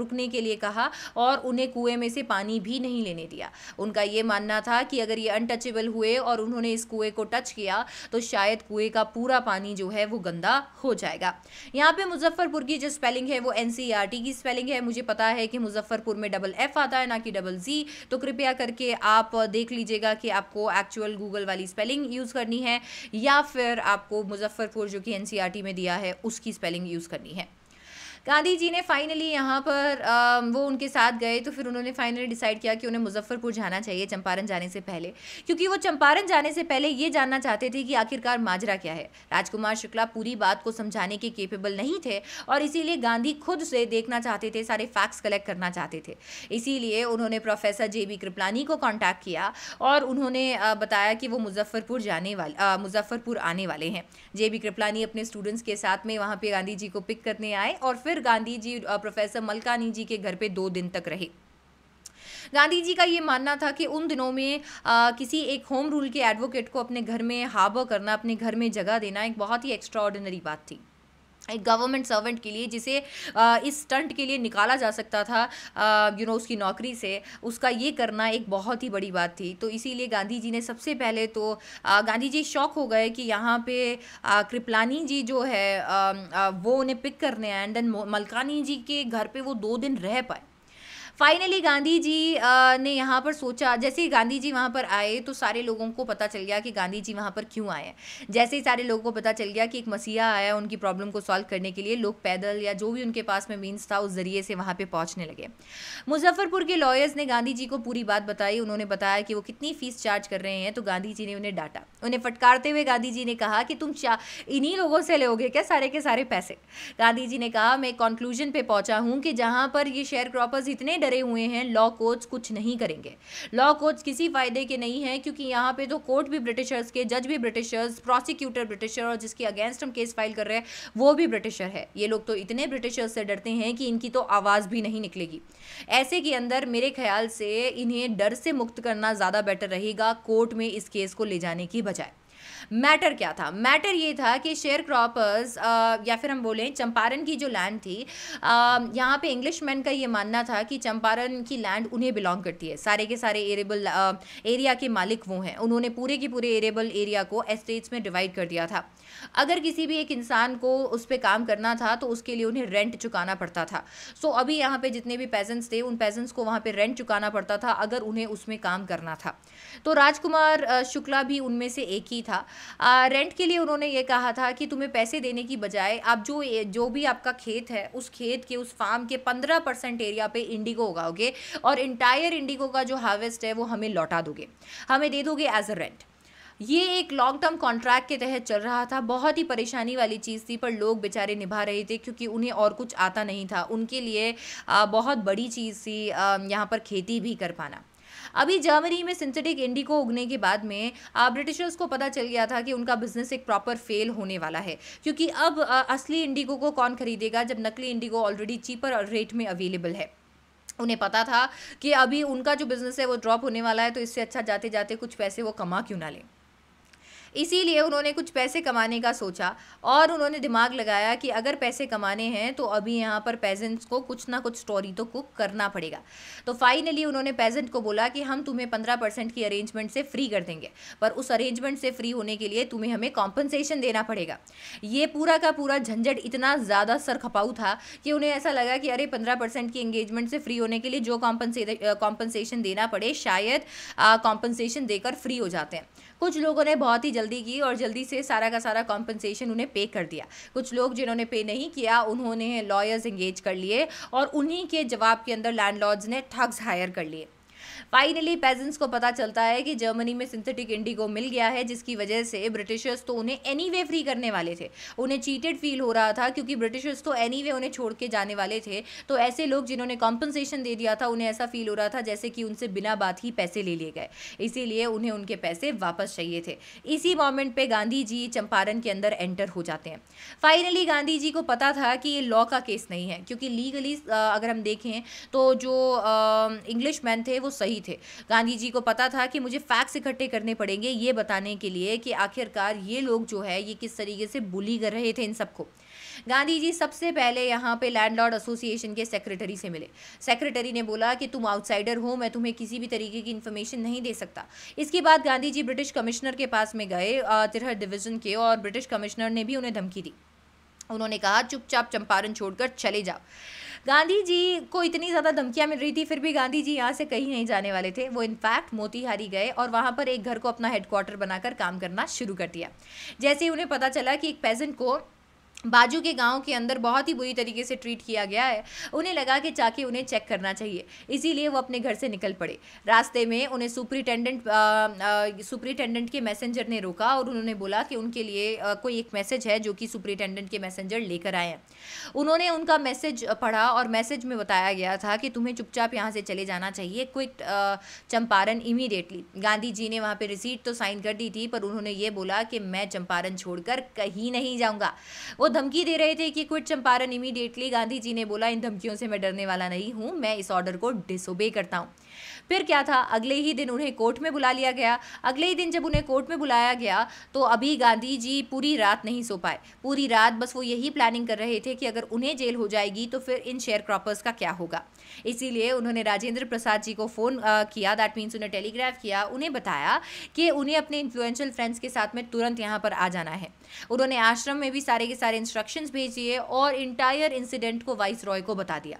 रुकने के लिए कहा और उन्हें कुएं में से पानी भी नहीं लेने दिया उनका ये मानना था कि अगर ये अनटचेबल हुए और उन्होंने उन्होंने इस कुएं को टच किया तो शायद कुएं का पूरा पानी जो है वो गंदा हो जाएगा यहाँ पे मुजफ्फरपुर की जो स्पेलिंग है वो एन e की स्पेलिंग है मुझे पता है कि मुजफ्फरपुर में डबल एफ आता है ना कि डबल जी तो कृपया करके आप देख लीजिएगा कि आपको एक्चुअल गूगल वाली स्पेलिंग यूज़ करनी है या फिर आपको मुजफ्फरपुर जो कि एन e में दिया है उसकी स्पेलिंग यूज़ करनी है गांधी जी ने फाइनली यहाँ पर आ, वो उनके साथ गए तो फिर उन्होंने फाइनली डिसाइड किया कि उन्हें मुजफ्फरपुर जाना चाहिए चंपारण जाने से पहले क्योंकि वो चंपारण जाने से पहले ये जानना चाहते थे कि आखिरकार माजरा क्या है राजकुमार शुक्ला पूरी बात को समझाने के केपेबल नहीं थे और इसीलिए गांधी खुद से देखना चाहते थे सारे फैक्ट्स कलेक्ट करना चाहते थे इसीलिए उन्होंने प्रोफेसर जे बी कृपलानी को कॉन्टैक्ट किया और उन्होंने बताया कि वो मुजफ्फरपुर जाने वाले मुजफ्फरपुर आने वाले हैं जे बी कृपलानी अपने स्टूडेंट्स के साथ में वहाँ पर गांधी जी को पिक करने आए और फिर फिर गांधी जी प्रोफेसर मलकानी जी के घर पे दो दिन तक रहे गांधी जी का ये मानना था कि उन दिनों में आ, किसी एक होम रूल के एडवोकेट को अपने घर में हाबर करना अपने घर में जगह देना एक बहुत ही एक्स्ट्रा बात थी एक गवर्नमेंट सर्वेंट के लिए जिसे इस स्टंट के लिए निकाला जा सकता था यू नो उसकी नौकरी से उसका ये करना एक बहुत ही बड़ी बात थी तो इसीलिए गांधी जी ने सबसे पहले तो गांधी जी शौक हो गए कि यहाँ पे कृपलानी जी जो है वो उन्हें पिक करने आए एंड देन मलकानी जी के घर पे वो दो दिन रह पाए फाइनली गांधी जी ने यहाँ पर सोचा जैसे ही गांधी जी वहाँ पर आए तो सारे लोगों को पता चल गया कि गांधी जी वहाँ पर क्यों आए जैसे ही सारे लोगों को पता चल गया कि एक मसीहा आया उनकी प्रॉब्लम को सॉल्व करने के लिए लोग पैदल या जो भी उनके पास में मीन्स था उस ज़रिए से वहाँ पर पहुँचने लगे मुजफ्फरपुर के लॉयर्स ने गांधी जी को पूरी बात बताई उन्होंने बताया कि वो कितनी फ़ीस चार्ज कर रहे हैं तो गांधी जी ने उन्हें डांटा उन्हें फटकारते हुए गांधी जी ने कहा कि तुम इन्हीं लोगों से लोगे क्या सारे के सारे पैसे गांधी जी ने कहा मैं कंक्लूजन पे पहुंचा हूँ कि जहाँ पर ये शेयर क्रॉपर्स इतने डरे हुए हैं लॉ कोर्ट्स कुछ नहीं करेंगे लॉ कोर्ट्स किसी फायदे के नहीं है क्योंकि यहाँ पे जो कोर्ट भी ब्रिटिशर्स के जज भी ब्रिटिशर्स प्रोसिक्यूटर ब्रिटिशर और जिसके अगेंस्ट हम केस फाइल कर रहे हैं वो भी ब्रिटिशर है ये लोग तो इतने ब्रिटिशर्स से डरते हैं कि इनकी तो आवाज़ भी नहीं निकलेगी ऐसे के अंदर मेरे ख्याल से इन्हें डर से मुक्त करना ज़्यादा बेटर रहेगा कोर्ट में इस केस को ले जाने की बजाय मैटर क्या था मैटर ये था कि शेयर क्रॉपर्स या फिर हम बोलें चंपारण की जो लैंड थी यहाँ पे इंग्लिश मैन का ये मानना था कि चंपारण की लैंड उन्हें बिलोंग करती है सारे के सारे एरेबल एरिया के मालिक वो हैं उन्होंने पूरे के पूरे एरेबल एरिया को एस्टेट्स में डिवाइड कर दिया था अगर किसी भी एक इंसान को उस पर काम करना था तो उसके लिए उन्हें रेंट चुकाना पड़ता था सो so, अभी यहाँ पे जितने भी पेजेंट्स थे उन पेजेंट्स को वहाँ पे रेंट चुकाना पड़ता था अगर उन्हें उसमें काम करना था तो राजकुमार शुक्ला भी उनमें से एक ही था आ, रेंट के लिए उन्होंने ये कहा था कि तुम्हें पैसे देने की बजाय आप जो जो भी आपका खेत है उस खेत के उस फार्म के पंद्रह परसेंट एरिया पे इंडिगो उगाओगे और इंटायर इंडिगो का जो हार्वेस्ट है वो हमें लौटा दोगे हमें दे दोगे एज अ रेंट ये एक लॉन्ग टर्म कॉन्ट्रैक्ट के तहत चल रहा था बहुत ही परेशानी वाली चीज़ थी पर लोग बेचारे निभा रहे थे क्योंकि उन्हें और कुछ आता नहीं था उनके लिए बहुत बड़ी चीज़ थी यहाँ पर खेती भी कर पाना अभी जर्मनी में सिंथेटिक इंडिको उगने के बाद में ब्रिटिशर्स को पता चल गया था कि उनका बिजनेस एक प्रॉपर फेल होने वाला है क्योंकि अब असली इंडिगो को कौन खरीदेगा जब नकली इंडिगो ऑलरेडी चीपर रेट में अवेलेबल है उन्हें पता था कि अभी उनका जो बिज़नेस है वो ड्रॉप होने वाला है तो इससे अच्छा जाते जाते कुछ पैसे वो कमा क्यों ना लें इसीलिए उन्होंने कुछ पैसे कमाने का सोचा और उन्होंने दिमाग लगाया कि अगर पैसे कमाने हैं तो अभी यहाँ पर पेजेंट्स को कुछ ना कुछ स्टोरी तो कुक करना पड़ेगा तो फाइनली उन्होंने पेजेंट को बोला कि हम तुम्हें पंद्रह परसेंट की अरेंजमेंट से फ्री कर देंगे पर उस अरेंजमेंट से फ्री होने के लिए तुम्हें हमें कॉम्पनसेशन देना पड़ेगा ये पूरा का पूरा झंझट इतना ज़्यादा सर खपाऊ था कि उन्हें ऐसा लगा कि अरे पंद्रह परसेंट की एंगेजमेंट से फ्री होने के लिए जो कॉम्पनसेशन देना पड़े शायद कॉम्पनसेशन देकर फ्री हो जाते हैं कुछ लोगों ने बहुत ही जल्दी की और जल्दी से सारा का सारा कॉम्पनसेशन उन्हें पे कर दिया कुछ लोग जिन्होंने पे नहीं किया उन्होंने लॉयर्स इंगेज कर लिए और उन्हीं के जवाब के अंदर लैंडलॉर्ड्स ने ठग्स हायर कर लिए फाइनली पेजेंट्स को पता चलता है कि जर्मनी में सिंथेटिक इंडिगो मिल गया है जिसकी वजह से ब्रिटिशर्स तो उन्हें एनी anyway फ्री करने वाले थे उन्हें चीटेड फील हो रहा था क्योंकि ब्रिटिशर्स तो एनी anyway उन्हें छोड़ के जाने वाले थे तो ऐसे लोग जिन्होंने कॉम्पनसेशन दे दिया था उन्हें ऐसा फील हो रहा था जैसे कि उनसे बिना बात ही पैसे ले लिए गए इसीलिए उन्हें उनके पैसे वापस चाहिए थे इसी मोमेंट पर गांधी जी चंपारण के अंदर एंटर हो जाते हैं फाइनली गांधी जी को पता था कि ये लॉ का केस नहीं है क्योंकि लीगली अगर हम देखें तो जो इंग्लिश मैन थे वो सही थे गांधी जी को पता था कि मुझे फैक्ट्स इकट्ठे करने पड़ेंगे ये बताने के लिए कि आखिरकार ये लोग जो है ये किस तरीके से बुली कर रहे थे इन सबको गांधी जी सबसे पहले यहाँ पे लैंडलॉर्ड एसोसिएशन के सेक्रेटरी से मिले सेक्रेटरी ने बोला कि तुम आउटसाइडर हो मैं तुम्हें किसी भी तरीके की इन्फॉर्मेशन नहीं दे सकता इसके बाद गांधी जी ब्रिटिश कमिश्नर के पास में गए तिरहर डिवीज़न के और ब्रिटिश कमिश्नर ने भी उन्हें धमकी दी उन्होंने कहा चुपचाप चंपारण छोड़कर चले जाओ गांधी जी को इतनी ज़्यादा धमकियाँ मिल रही थी फिर भी गांधी जी यहाँ से कहीं नहीं जाने वाले थे वो इनफैक्ट मोतीहारी गए और वहाँ पर एक घर को अपना हेडक्वार्टर बनाकर काम करना शुरू कर दिया जैसे ही उन्हें पता चला कि एक पेजेंट को बाजू के गांव के अंदर बहुत ही बुरी तरीके से ट्रीट किया गया है उन्हें लगा कि चाके उन्हें चेक करना चाहिए इसीलिए वो अपने घर से निकल पड़े रास्ते में उन्हें सुपरिटेंडेंट सुपरिटेंडेंट के मैसेंजर ने रोका और उन्होंने बोला कि उनके लिए आ, कोई एक मैसेज है जो कि सुपरिटेंडेंट के मैसेंजर लेकर आए हैं उन्होंने उनका मैसेज पढ़ा और मैसेज में बताया गया था कि तुम्हें चुपचाप यहाँ से चले जाना चाहिए क्विट चंपारण इमीडिएटली गांधी जी ने वहाँ पर रिसीट तो साइन कर दी थी पर उन्होंने ये बोला कि मैं चंपारण छोड़कर कहीं नहीं जाऊँगा वो धमकी दे रहे थे कि क्विट चंपारण इमीडिएटली गांधी जी ने बोला इन धमकियों से मैं डरने वाला नहीं हूं मैं इस ऑर्डर को डिसोबे करता हूँ फिर क्या था अगले ही दिन उन्हें कोर्ट में बुला लिया गया अगले ही दिन जब उन्हें कोर्ट में बुलाया गया तो अभी गांधी जी पूरी रात नहीं सो पाए पूरी रात बस वो यही प्लानिंग कर रहे थे कि अगर उन्हें जेल हो जाएगी तो फिर इन शेयर क्रॉपर्स का क्या होगा इसीलिए उन्होंने राजेंद्र प्रसाद जी को फ़ोन किया दैट मीन्स उन्हें टेलीग्राफ किया उन्हें बताया कि उन्हें अपने इन्फ्लुएंशियल फ्रेंड्स के साथ में तुरंत यहाँ पर आ जाना है उन्होंने आश्रम में भी सारे के सारे इंस्ट्रक्शंस भेज दिए और इंटायर इंसिडेंट को वाइस रॉय को बता दिया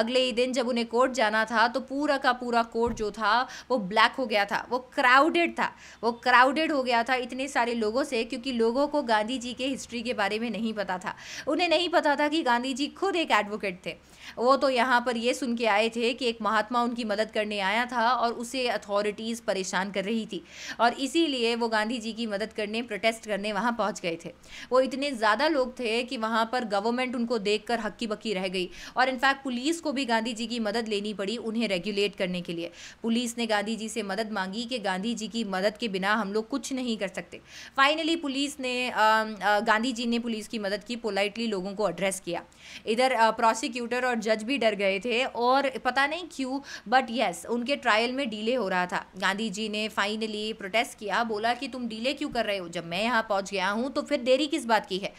अगले ही दिन जब उन्हें कोर्ट जाना था तो पूरा का पूरा कोर्ट जो था वो ब्लैक हो गया था वो क्राउडेड था वो क्राउडेड हो गया था इतने सारे लोगों से क्योंकि लोगों को गांधी जी के हिस्ट्री के बारे में नहीं पता था उन्हें नहीं पता था कि गांधी जी खुद एक एडवोकेट थे वो तो यहाँ पर ये सुन के आए थे कि एक महात्मा उनकी मदद करने आया था और उसे अथॉरिटीज़ परेशान कर रही थी और इसीलिए वो गांधी जी की मदद करने प्रोटेस्ट करने वहाँ पहुँच गए गए थे वो इतने ज़्यादा लोग थे कि वहाँ पर गवर्नमेंट उनको देख कर हक्की बक्की रह गई और इनफैक्ट पुलिस को भी गांधी जी की मदद लेनी पड़ी उन्हें रेगुलेट करने के लिए पुलिस ने गांधी जी से मदद मांगी कि गांधी जी की मदद के बिना हम लोग कुछ नहीं कर सकते फाइनली पुलिस ने गांधी जी ने पुलिस की मदद की पोलाइटली लोगों को एड्रेस किया इधर प्रोसिक्यूटर और जज भी डर गए थे और पता नहीं क्यों बट यस उनके ट्रायल में डीले हो रहा था गांधी जी ने फाइनली प्रोटेस्ट किया बोला कि तुम डीले क्यों कर रहे हो जब मैं यहाँ पहुँच गया हूँ तो फिर देरी किस बात की है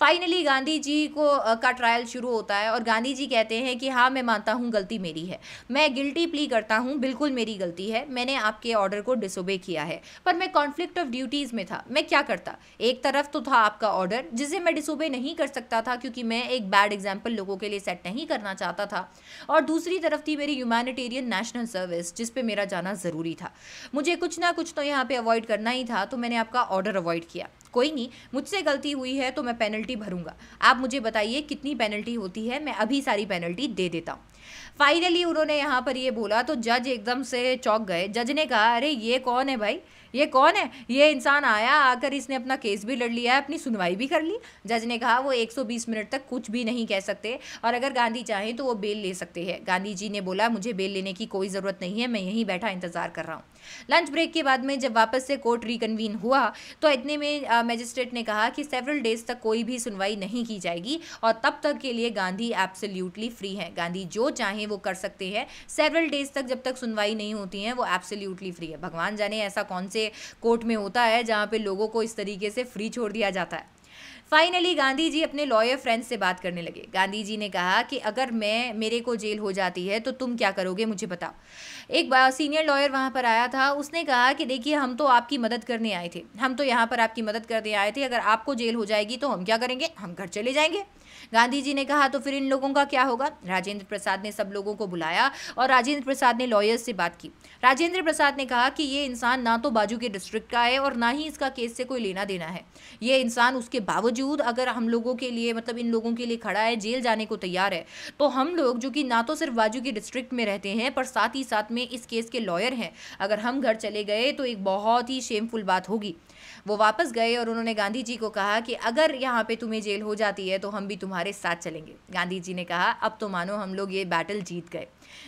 फाइनली गांधी जी को का ट्रायल शुरू होता है और गांधी जी कहते हैं कि हाँ मैं मानता हूँ गलती मेरी है मैं गिल्टी प्ली करता हूँ बिल्कुल मेरी गलती है मैंने आपके ऑर्डर को डिसोबे किया है पर मैं कॉन्फ्लिक्ट ऑफ ड्यूटीज़ में था मैं क्या करता एक तरफ तो था आपका ऑर्डर जिसे मैं डिसोबे नहीं कर सकता था क्योंकि मैं एक बैड एग्जाम्पल लोगों के लिए सेट नहीं करना चाहता था और दूसरी तरफ थी मेरी ह्यूमैनिटेरियन नेशनल सर्विस जिस पे मेरा जाना ज़रूरी था मुझे कुछ ना कुछ तो यहाँ पे अवॉइड करना ही था तो मैंने आपका ऑर्डर अवॉइड किया कोई नहीं मुझसे गलती हुई है तो मैं पेनल्टी भरूंगा आप मुझे बताइए कितनी पेनल्टी होती है मैं अभी सारी पेनल्टी दे देता हूँ फाइनली उन्होंने यहाँ पर ये बोला तो जज एकदम से चौंक गए जज ने कहा अरे ये कौन है भाई ये कौन है ये इंसान आया आकर इसने अपना केस भी लड़ लिया है अपनी सुनवाई भी कर ली जज ने कहा वो 120 मिनट तक कुछ भी नहीं कह सकते और अगर गांधी चाहें तो वो बेल ले सकते हैं गांधी जी ने बोला मुझे बेल लेने की कोई ज़रूरत नहीं है मैं यहीं बैठा इंतज़ार कर रहा हूँ लंच ब्रेक के बाद में जब वापस से कोर्ट रिकन्वीन हुआ तो इतने में मजिस्ट्रेट ने कहा कि सेवरल डेज तक कोई भी सुनवाई नहीं की जाएगी और तब तक के लिए गांधी एब्सोल्यूटली फ्री हैं गांधी जो चाहें वो कर सकते हैं सेवरल डेज तक जब तक सुनवाई नहीं होती है वो एब्सोल्यूटली फ्री है भगवान जाने ऐसा कौन से कोर्ट में होता है जहाँ पे लोगों को इस तरीके से फ्री छोड़ दिया जाता है फाइनली गांधी जी अपने लॉयर फ्रेंड से बात करने लगे गांधी जी ने कहा कि अगर मैं मेरे को जेल हो जाती है तो तुम क्या करोगे मुझे बताओ एक सीनियर लॉयर वहाँ पर आया था उसने कहा कि देखिए हम तो आपकी मदद करने आए थे हम तो यहाँ पर आपकी मदद करने आए थे अगर आपको जेल हो जाएगी तो हम क्या करेंगे हम घर चले जाएंगे गांधी जी ने कहा तो फिर इन लोगों का क्या होगा राजेंद्र प्रसाद ने सब लोगों को बुलाया और राजेंद्र प्रसाद ने लॉयर्स से बात की राजेंद्र प्रसाद ने कहा कि ये इंसान ना तो बाजू के डिस्ट्रिक्ट का है और ना ही इसका केस से कोई लेना देना है ये इंसान उसके बावजूद अगर हम लोगों के लिए मतलब इन लोगों के लिए खड़ा है जेल जाने को तैयार है तो हम लोग जो कि ना तो सिर्फ बाजू के डिस्ट्रिक्ट में रहते हैं पर साथ ही साथ में इस केस के लॉयर हैं अगर हम घर चले गए तो एक बहुत ही शेमफुल बात होगी वो वापस गए और उन्होंने गांधी जी को कहा कि अगर यहाँ पे तुम्हें जेल हो जाती है तो हम भी तुम्हारे साथ चलेंगे गांधी जी ने कहा अब तो मानो हम लोग ये बैटल जीत गए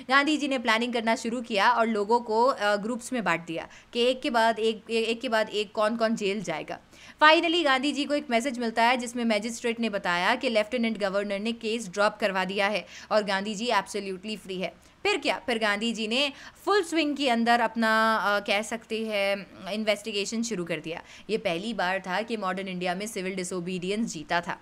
गांधी जी ने प्लानिंग करना शुरू किया और लोगों को ग्रुप्स में बांट दिया कि एक के बाद एक एक के बाद एक कौन कौन जेल जाएगा फाइनली गांधी जी को एक मैसेज मिलता है जिसमें मैजिस्ट्रेट ने बताया कि लेफ्टिनेंट गवर्नर ने केस ड्रॉप करवा दिया है और गांधी जी एब्सोल्युटली फ्री है फिर क्या फिर गांधी जी ने फुल स्विंग के अंदर अपना आ, कह सकते हैं इन्वेस्टिगेशन शुरू कर दिया ये पहली बार था कि मॉडर्न इंडिया में सिविल डिसोबीडियंस जीता था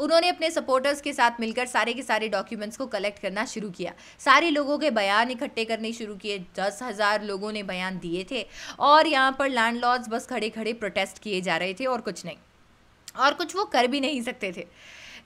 उन्होंने अपने सपोर्टर्स के साथ मिलकर सारे के सारे डॉक्यूमेंट्स को कलेक्ट करना शुरू किया सारे लोगों के बयान इकट्ठे करने शुरू किए दस हज़ार लोगों ने बयान दिए थे और यहाँ पर लैंड बस खड़े खड़े प्रोटेस्ट किए जा रहे थे और कुछ नहीं और कुछ वो कर भी नहीं सकते थे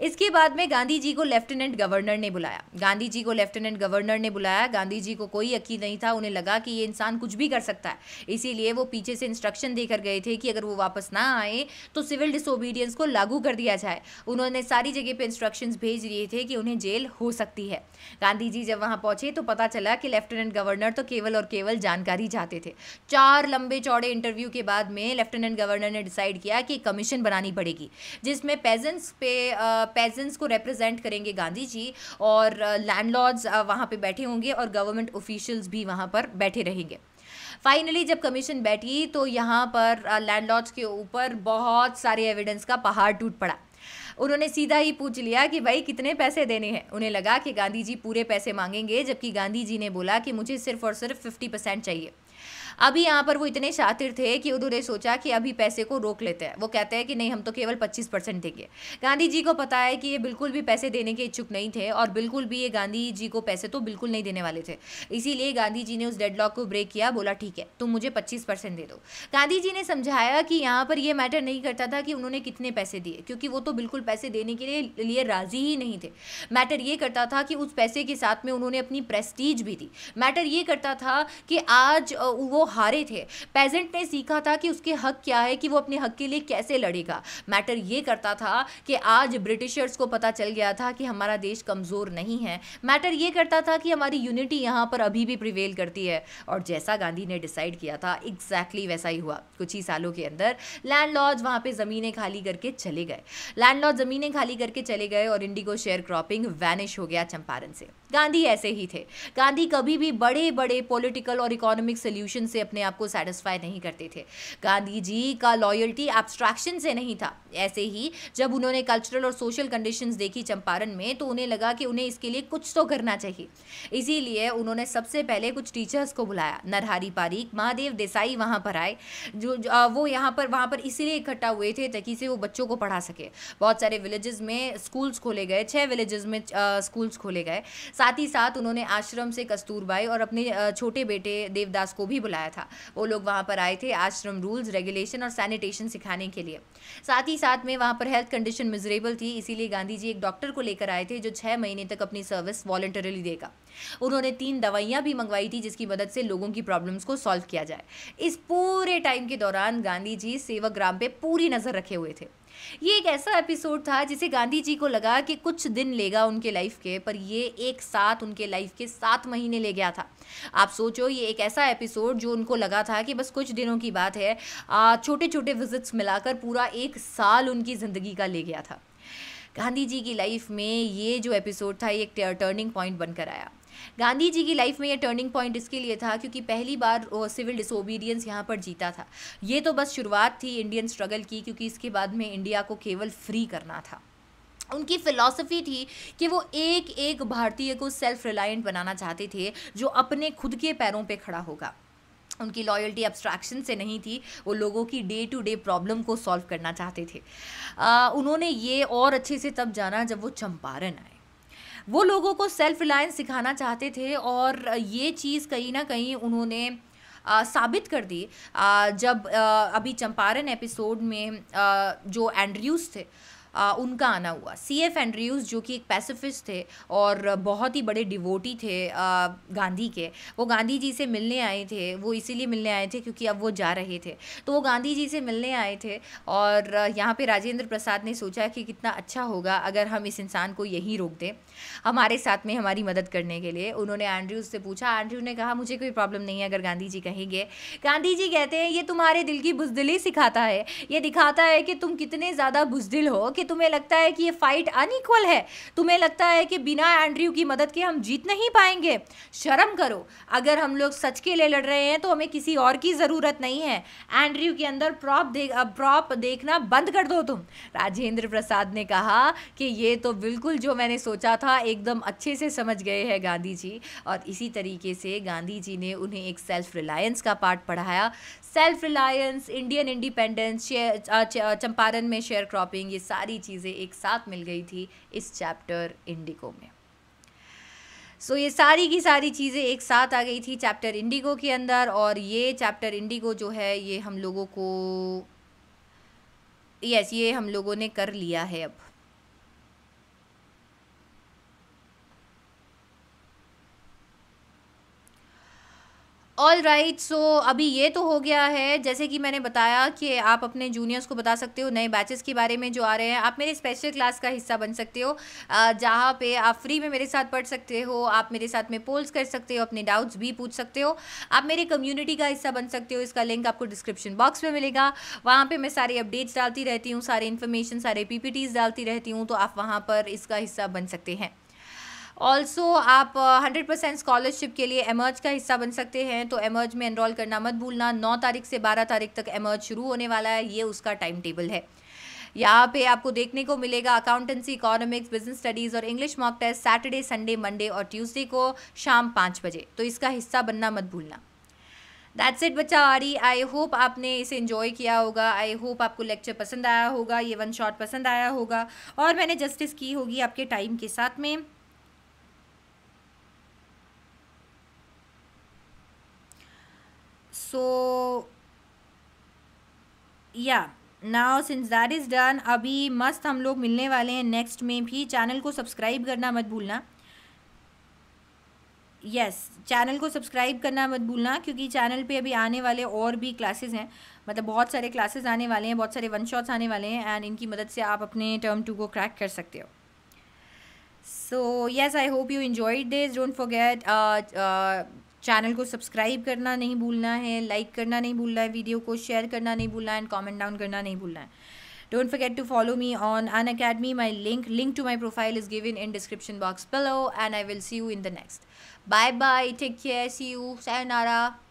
इसके बाद में गांधी जी को लेफ्टिनेंट गवर्नर ने बुलाया गांधी जी को लेफ्टिनेंट गवर्नर ने बुलाया गांधी जी को कोई यकीन नहीं था उन्हें लगा कि ये इंसान कुछ भी कर सकता है इसीलिए वो पीछे से इंस्ट्रक्शन देकर गए थे कि अगर वो वापस ना आए तो सिविल डिसोबीडियंस को लागू कर दिया जाए उन्होंने सारी जगह पर इंस्ट्रक्शन भेज दिए थे कि उन्हें जेल हो सकती है गांधी जी जब वहाँ पहुँचे तो पता चला कि लेफ्टिनेंट गवर्नर तो केवल और केवल जानकारी चाहते थे चार लंबे चौड़े इंटरव्यू के बाद में लेफ्टिनेंट गवर्नर ने डिसाइड किया कि कमीशन बनानी पड़ेगी जिसमें पेजेंट्स पे पेजेंट्स को रिप्रेजेंट करेंगे गांधी जी और लैंडलॉर्ड्स वहाँ पे बैठे होंगे और गवर्नमेंट ऑफिशियल्स भी वहाँ पर बैठे रहेंगे फाइनली जब कमीशन बैठी तो यहाँ पर लैंडलॉर्ड्स के ऊपर बहुत सारे एविडेंस का पहाड़ टूट पड़ा उन्होंने सीधा ही पूछ लिया कि भाई कितने पैसे देने हैं उन्हें लगा कि गांधी जी पूरे पैसे मांगेंगे जबकि गांधी जी ने बोला कि मुझे सिर्फ और सिर्फ फिफ्टी परसेंट चाहिए अभी यहाँ पर वो इतने शातिर थे कि उन्होंने सोचा कि अभी पैसे को रोक लेते हैं वो कहते हैं कि नहीं हम तो केवल पच्चीस परसेंट देंगे गांधी जी को पता है कि ये बिल्कुल भी पैसे देने के इच्छुक नहीं थे और बिल्कुल भी ये गांधी जी को पैसे तो बिल्कुल नहीं देने वाले थे इसीलिए गांधी जी ने उस डेड को ब्रेक किया बोला ठीक है तुम मुझे पच्चीस परसेंट दे दो गांधी जी ने समझाया कि यहाँ पर यह मैटर नहीं करता था कि उन्होंने कितने पैसे दिए क्योंकि वो तो बिल्कुल पैसे देने के लिए लिए राज़ी ही नहीं थे मैटर ये करता था कि उस पैसे के साथ में उन्होंने अपनी प्रेस्टीज भी दी मैटर ये करता था कि आज वो हारे थे पेजेंट ने सीखा था कि उसके हक क्या है कि वो अपने हक के लिए कैसे लड़ेगा मैटर ये करता था कि आज ब्रिटिशर्स को पता चल गया था कि हमारा देश कमज़ोर नहीं है मैटर ये करता था कि हमारी यूनिटी यहाँ पर अभी भी प्रिवेल करती है और जैसा गांधी ने डिसाइड किया था एग्जैक्टली exactly वैसा ही हुआ कुछ ही सालों के अंदर लैंड लॉज वहाँ पर ज़मीनें खाली करके चले गए लैंड लॉज ज़मीनें खाली करके चले गए और इंडिगो शेयर क्रॉपिंग वैनिश हो गया चंपारण से गांधी ऐसे ही थे गांधी कभी भी बड़े बड़े पॉलिटिकल और इकोनॉमिक सोल्यूशन से अपने आप को सेटिस्फाई नहीं करते थे गांधी जी का लॉयल्टी एब्स्ट्रैक्शन से नहीं था ऐसे ही जब उन्होंने कल्चरल और सोशल कंडीशंस देखी चंपारण में तो उन्हें लगा कि उन्हें इसके लिए कुछ तो करना चाहिए इसीलिए उन्होंने सबसे पहले कुछ टीचर्स को बुलाया नरहारी पारीक महादेव देसाई वहाँ पर आए जो, जो वो यहाँ पर वहाँ पर इसीलिए इकट्ठा हुए थे ताकि से वो बच्चों को पढ़ा सके बहुत सारे विलेजेस में स्कूल्स खोले गए छः विलेजेस में स्कूल्स खोले गए साथ ही साथ उन्होंने आश्रम से कस्तूरबाई और अपने छोटे बेटे देवदास को भी बुलाया था वो लोग वहाँ पर आए थे आश्रम रूल्स रेगुलेशन और सैनिटेशन सिखाने के लिए साथ ही साथ में वहाँ पर हेल्थ कंडीशन मिजरेबल थी इसीलिए गांधी जी एक डॉक्टर को लेकर आए थे जो छः महीने तक अपनी सर्विस वॉलेंटरली देगा उन्होंने तीन दवाइयाँ भी मंगवाई थी जिसकी मदद से लोगों की प्रॉब्लम्स को सॉल्व किया जाए इस पूरे टाइम के दौरान गांधी जी सेवा ग्राम पे पूरी नज़र रखे हुए थे ये एक ऐसा एपिसोड था जिसे गांधी जी को लगा कि कुछ दिन लेगा उनके लाइफ के पर ये एक साथ उनके लाइफ के सात महीने ले गया था आप सोचो ये एक ऐसा एपिसोड जो उनको लगा था कि बस कुछ दिनों की बात है छोटे छोटे विजिट्स मिलाकर पूरा एक साल उनकी ज़िंदगी का ले गया था गांधी जी की लाइफ में ये जो एपिसोड था ये एक टर्निंग पॉइंट बनकर आया गांधी जी की लाइफ में ये टर्निंग पॉइंट इसके लिए था क्योंकि पहली बार सिविल डिसोबीडियंस यहाँ पर जीता था ये तो बस शुरुआत थी इंडियन स्ट्रगल की क्योंकि इसके बाद में इंडिया को केवल फ्री करना था उनकी फ़िलॉसफी थी कि वो एक एक भारतीय को सेल्फ रिलायंट बनाना चाहते थे जो अपने खुद के पैरों पे खड़ा होगा उनकी लॉयल्टी एब्स्ट्रैक्शन से नहीं थी वो लोगों की डे टू डे प्रॉब्लम को सॉल्व करना चाहते थे आ, उन्होंने ये और अच्छे से तब जाना जब वो चंपारण आए वो लोगों को सेल्फ रिलायंस सिखाना चाहते थे और ये चीज़ कहीं ना कहीं उन्होंने आ, साबित कर दी आ, जब आ, अभी चंपारण एपिसोड में आ, जो एंड्रयूज थे आ, उनका आना हुआ सी एफ एंड्रयूज़ जो कि एक पैसिफिस्ट थे और बहुत ही बड़े डिवोटी थे आ, गांधी के वो गांधी जी से मिलने आए थे वो इसीलिए मिलने आए थे क्योंकि अब वो जा रहे थे तो वो गांधी जी से मिलने आए थे और यहाँ पे राजेंद्र प्रसाद ने सोचा कि कितना अच्छा होगा अगर हम इस इंसान को यहीं रोक दें हमारे साथ में हमारी मदद करने के लिए उन्होंने एंड्रयूज से पूछा एंड्रयू ने कहा मुझे कोई प्रॉब्लम नहीं है अगर गांधी जी कहेंगे गांधी जी कहते हैं ये तुम्हारे दिल की बुजदिली सिखाता है ये दिखाता है कि तुम कितने ज़्यादा बुजदिल हो कि तुम्हें लगता है कि ये फाइट अनइक्वल है तुम्हें लगता है कि बिना एंड्रयू की मदद के हम जीत नहीं पाएंगे शर्म करो अगर हम लोग सच के लिए लड़ रहे हैं तो हमें किसी और की ज़रूरत नहीं है एंड्रयू के अंदर प्रॉप देख प्रॉप देखना बंद कर दो तुम राजेंद्र प्रसाद ने कहा कि ये तो बिल्कुल जो मैंने सोचा था एकदम अच्छे से समझ गए हैं गांधी जी और इसी तरीके से गांधी जी ने उन्हें एक सेल्फ रिलायंस का पाठ पढ़ाया self reliance Indian independence Champaran में शेयर क्रॉपिंग ये सारी चीज़ें एक साथ मिल गई थी इस चैप्टर इंडिगो में सो so, ये सारी की सारी चीज़ें एक साथ आ गई थी चैप्टर इंडिगो के अंदर और ये चैप्टर इंडिगो जो है ये हम लोगों को यस yes, ये हम लोगों ने कर लिया है अब ऑल राइट सो अभी ये तो हो गया है जैसे कि मैंने बताया कि आप अपने जूनियर्स को बता सकते हो नए बैचेस के बारे में जो आ रहे हैं आप मेरे स्पेशल क्लास का हिस्सा बन सकते हो जहाँ पे आप फ्री में मेरे साथ पढ़ सकते हो आप मेरे साथ में पोल्स कर सकते हो अपने डाउट्स भी पूछ सकते हो आप मेरी कम्युनिटी का हिस्सा बन सकते हो इसका लिंक आपको डिस्क्रिप्शन बॉक्स में मिलेगा वहाँ पर मैं सारे अपडेट्स डालती रहती हूँ सारे इन्फॉर्मेशन सारे पी डालती रहती हूँ तो आप वहाँ पर इसका हिस्सा बन सकते हैं ऑल्सो आप हंड्रेड परसेंट स्कॉलरशिप के लिए एमर्ज का हिस्सा बन सकते हैं तो एमर्ज में एनरोल करना मत भूलना नौ तारीख से बारह तारीख तक एमर्ज शुरू होने वाला है ये उसका टाइम टेबल है यहाँ पे आपको देखने को मिलेगा अकाउंटेंसी इकोनॉमिक्स बिजनेस स्टडीज़ और English mock test Saturday Sunday Monday और ट्यूसडे को शाम पाँच बजे तो इसका हिस्सा बनना मत भूलना दैट्स इट बच्चा आरी आई होप आपने इसे इन्जॉय किया होगा आई होप आपको लेक्चर पसंद आया होगा ये वन शॉट पसंद आया होगा और मैंने जस्टिस की होगी आपके टाइम के साथ में so yeah now since that is done अभी मस्त हम लोग मिलने वाले हैं नेक्स्ट में भी चैनल को सब्सक्राइब करना मत भूलना यस yes, चैनल को सब्सक्राइब करना मत भूलना क्योंकि चैनल पे अभी आने वाले और भी क्लासेस हैं मतलब बहुत सारे क्लासेस आने वाले हैं बहुत सारे वन शॉट्स आने वाले हैं एंड इनकी मदद से आप अपने टर्म टू को क्रैक कर सकते हो so yes I hope you enjoyed this don't forget channel को सब्सक्राइब करना नहीं भूलना है लाइक करना नहीं भूलना है वीडियो को शेयर करना नहीं भूलना है एंड कॉमेंट डाउन करना नहीं भूलना है don't forget to follow me on Unacademy my link link to my profile is given in description box below and I will see you in the next bye bye take care see you सैनारा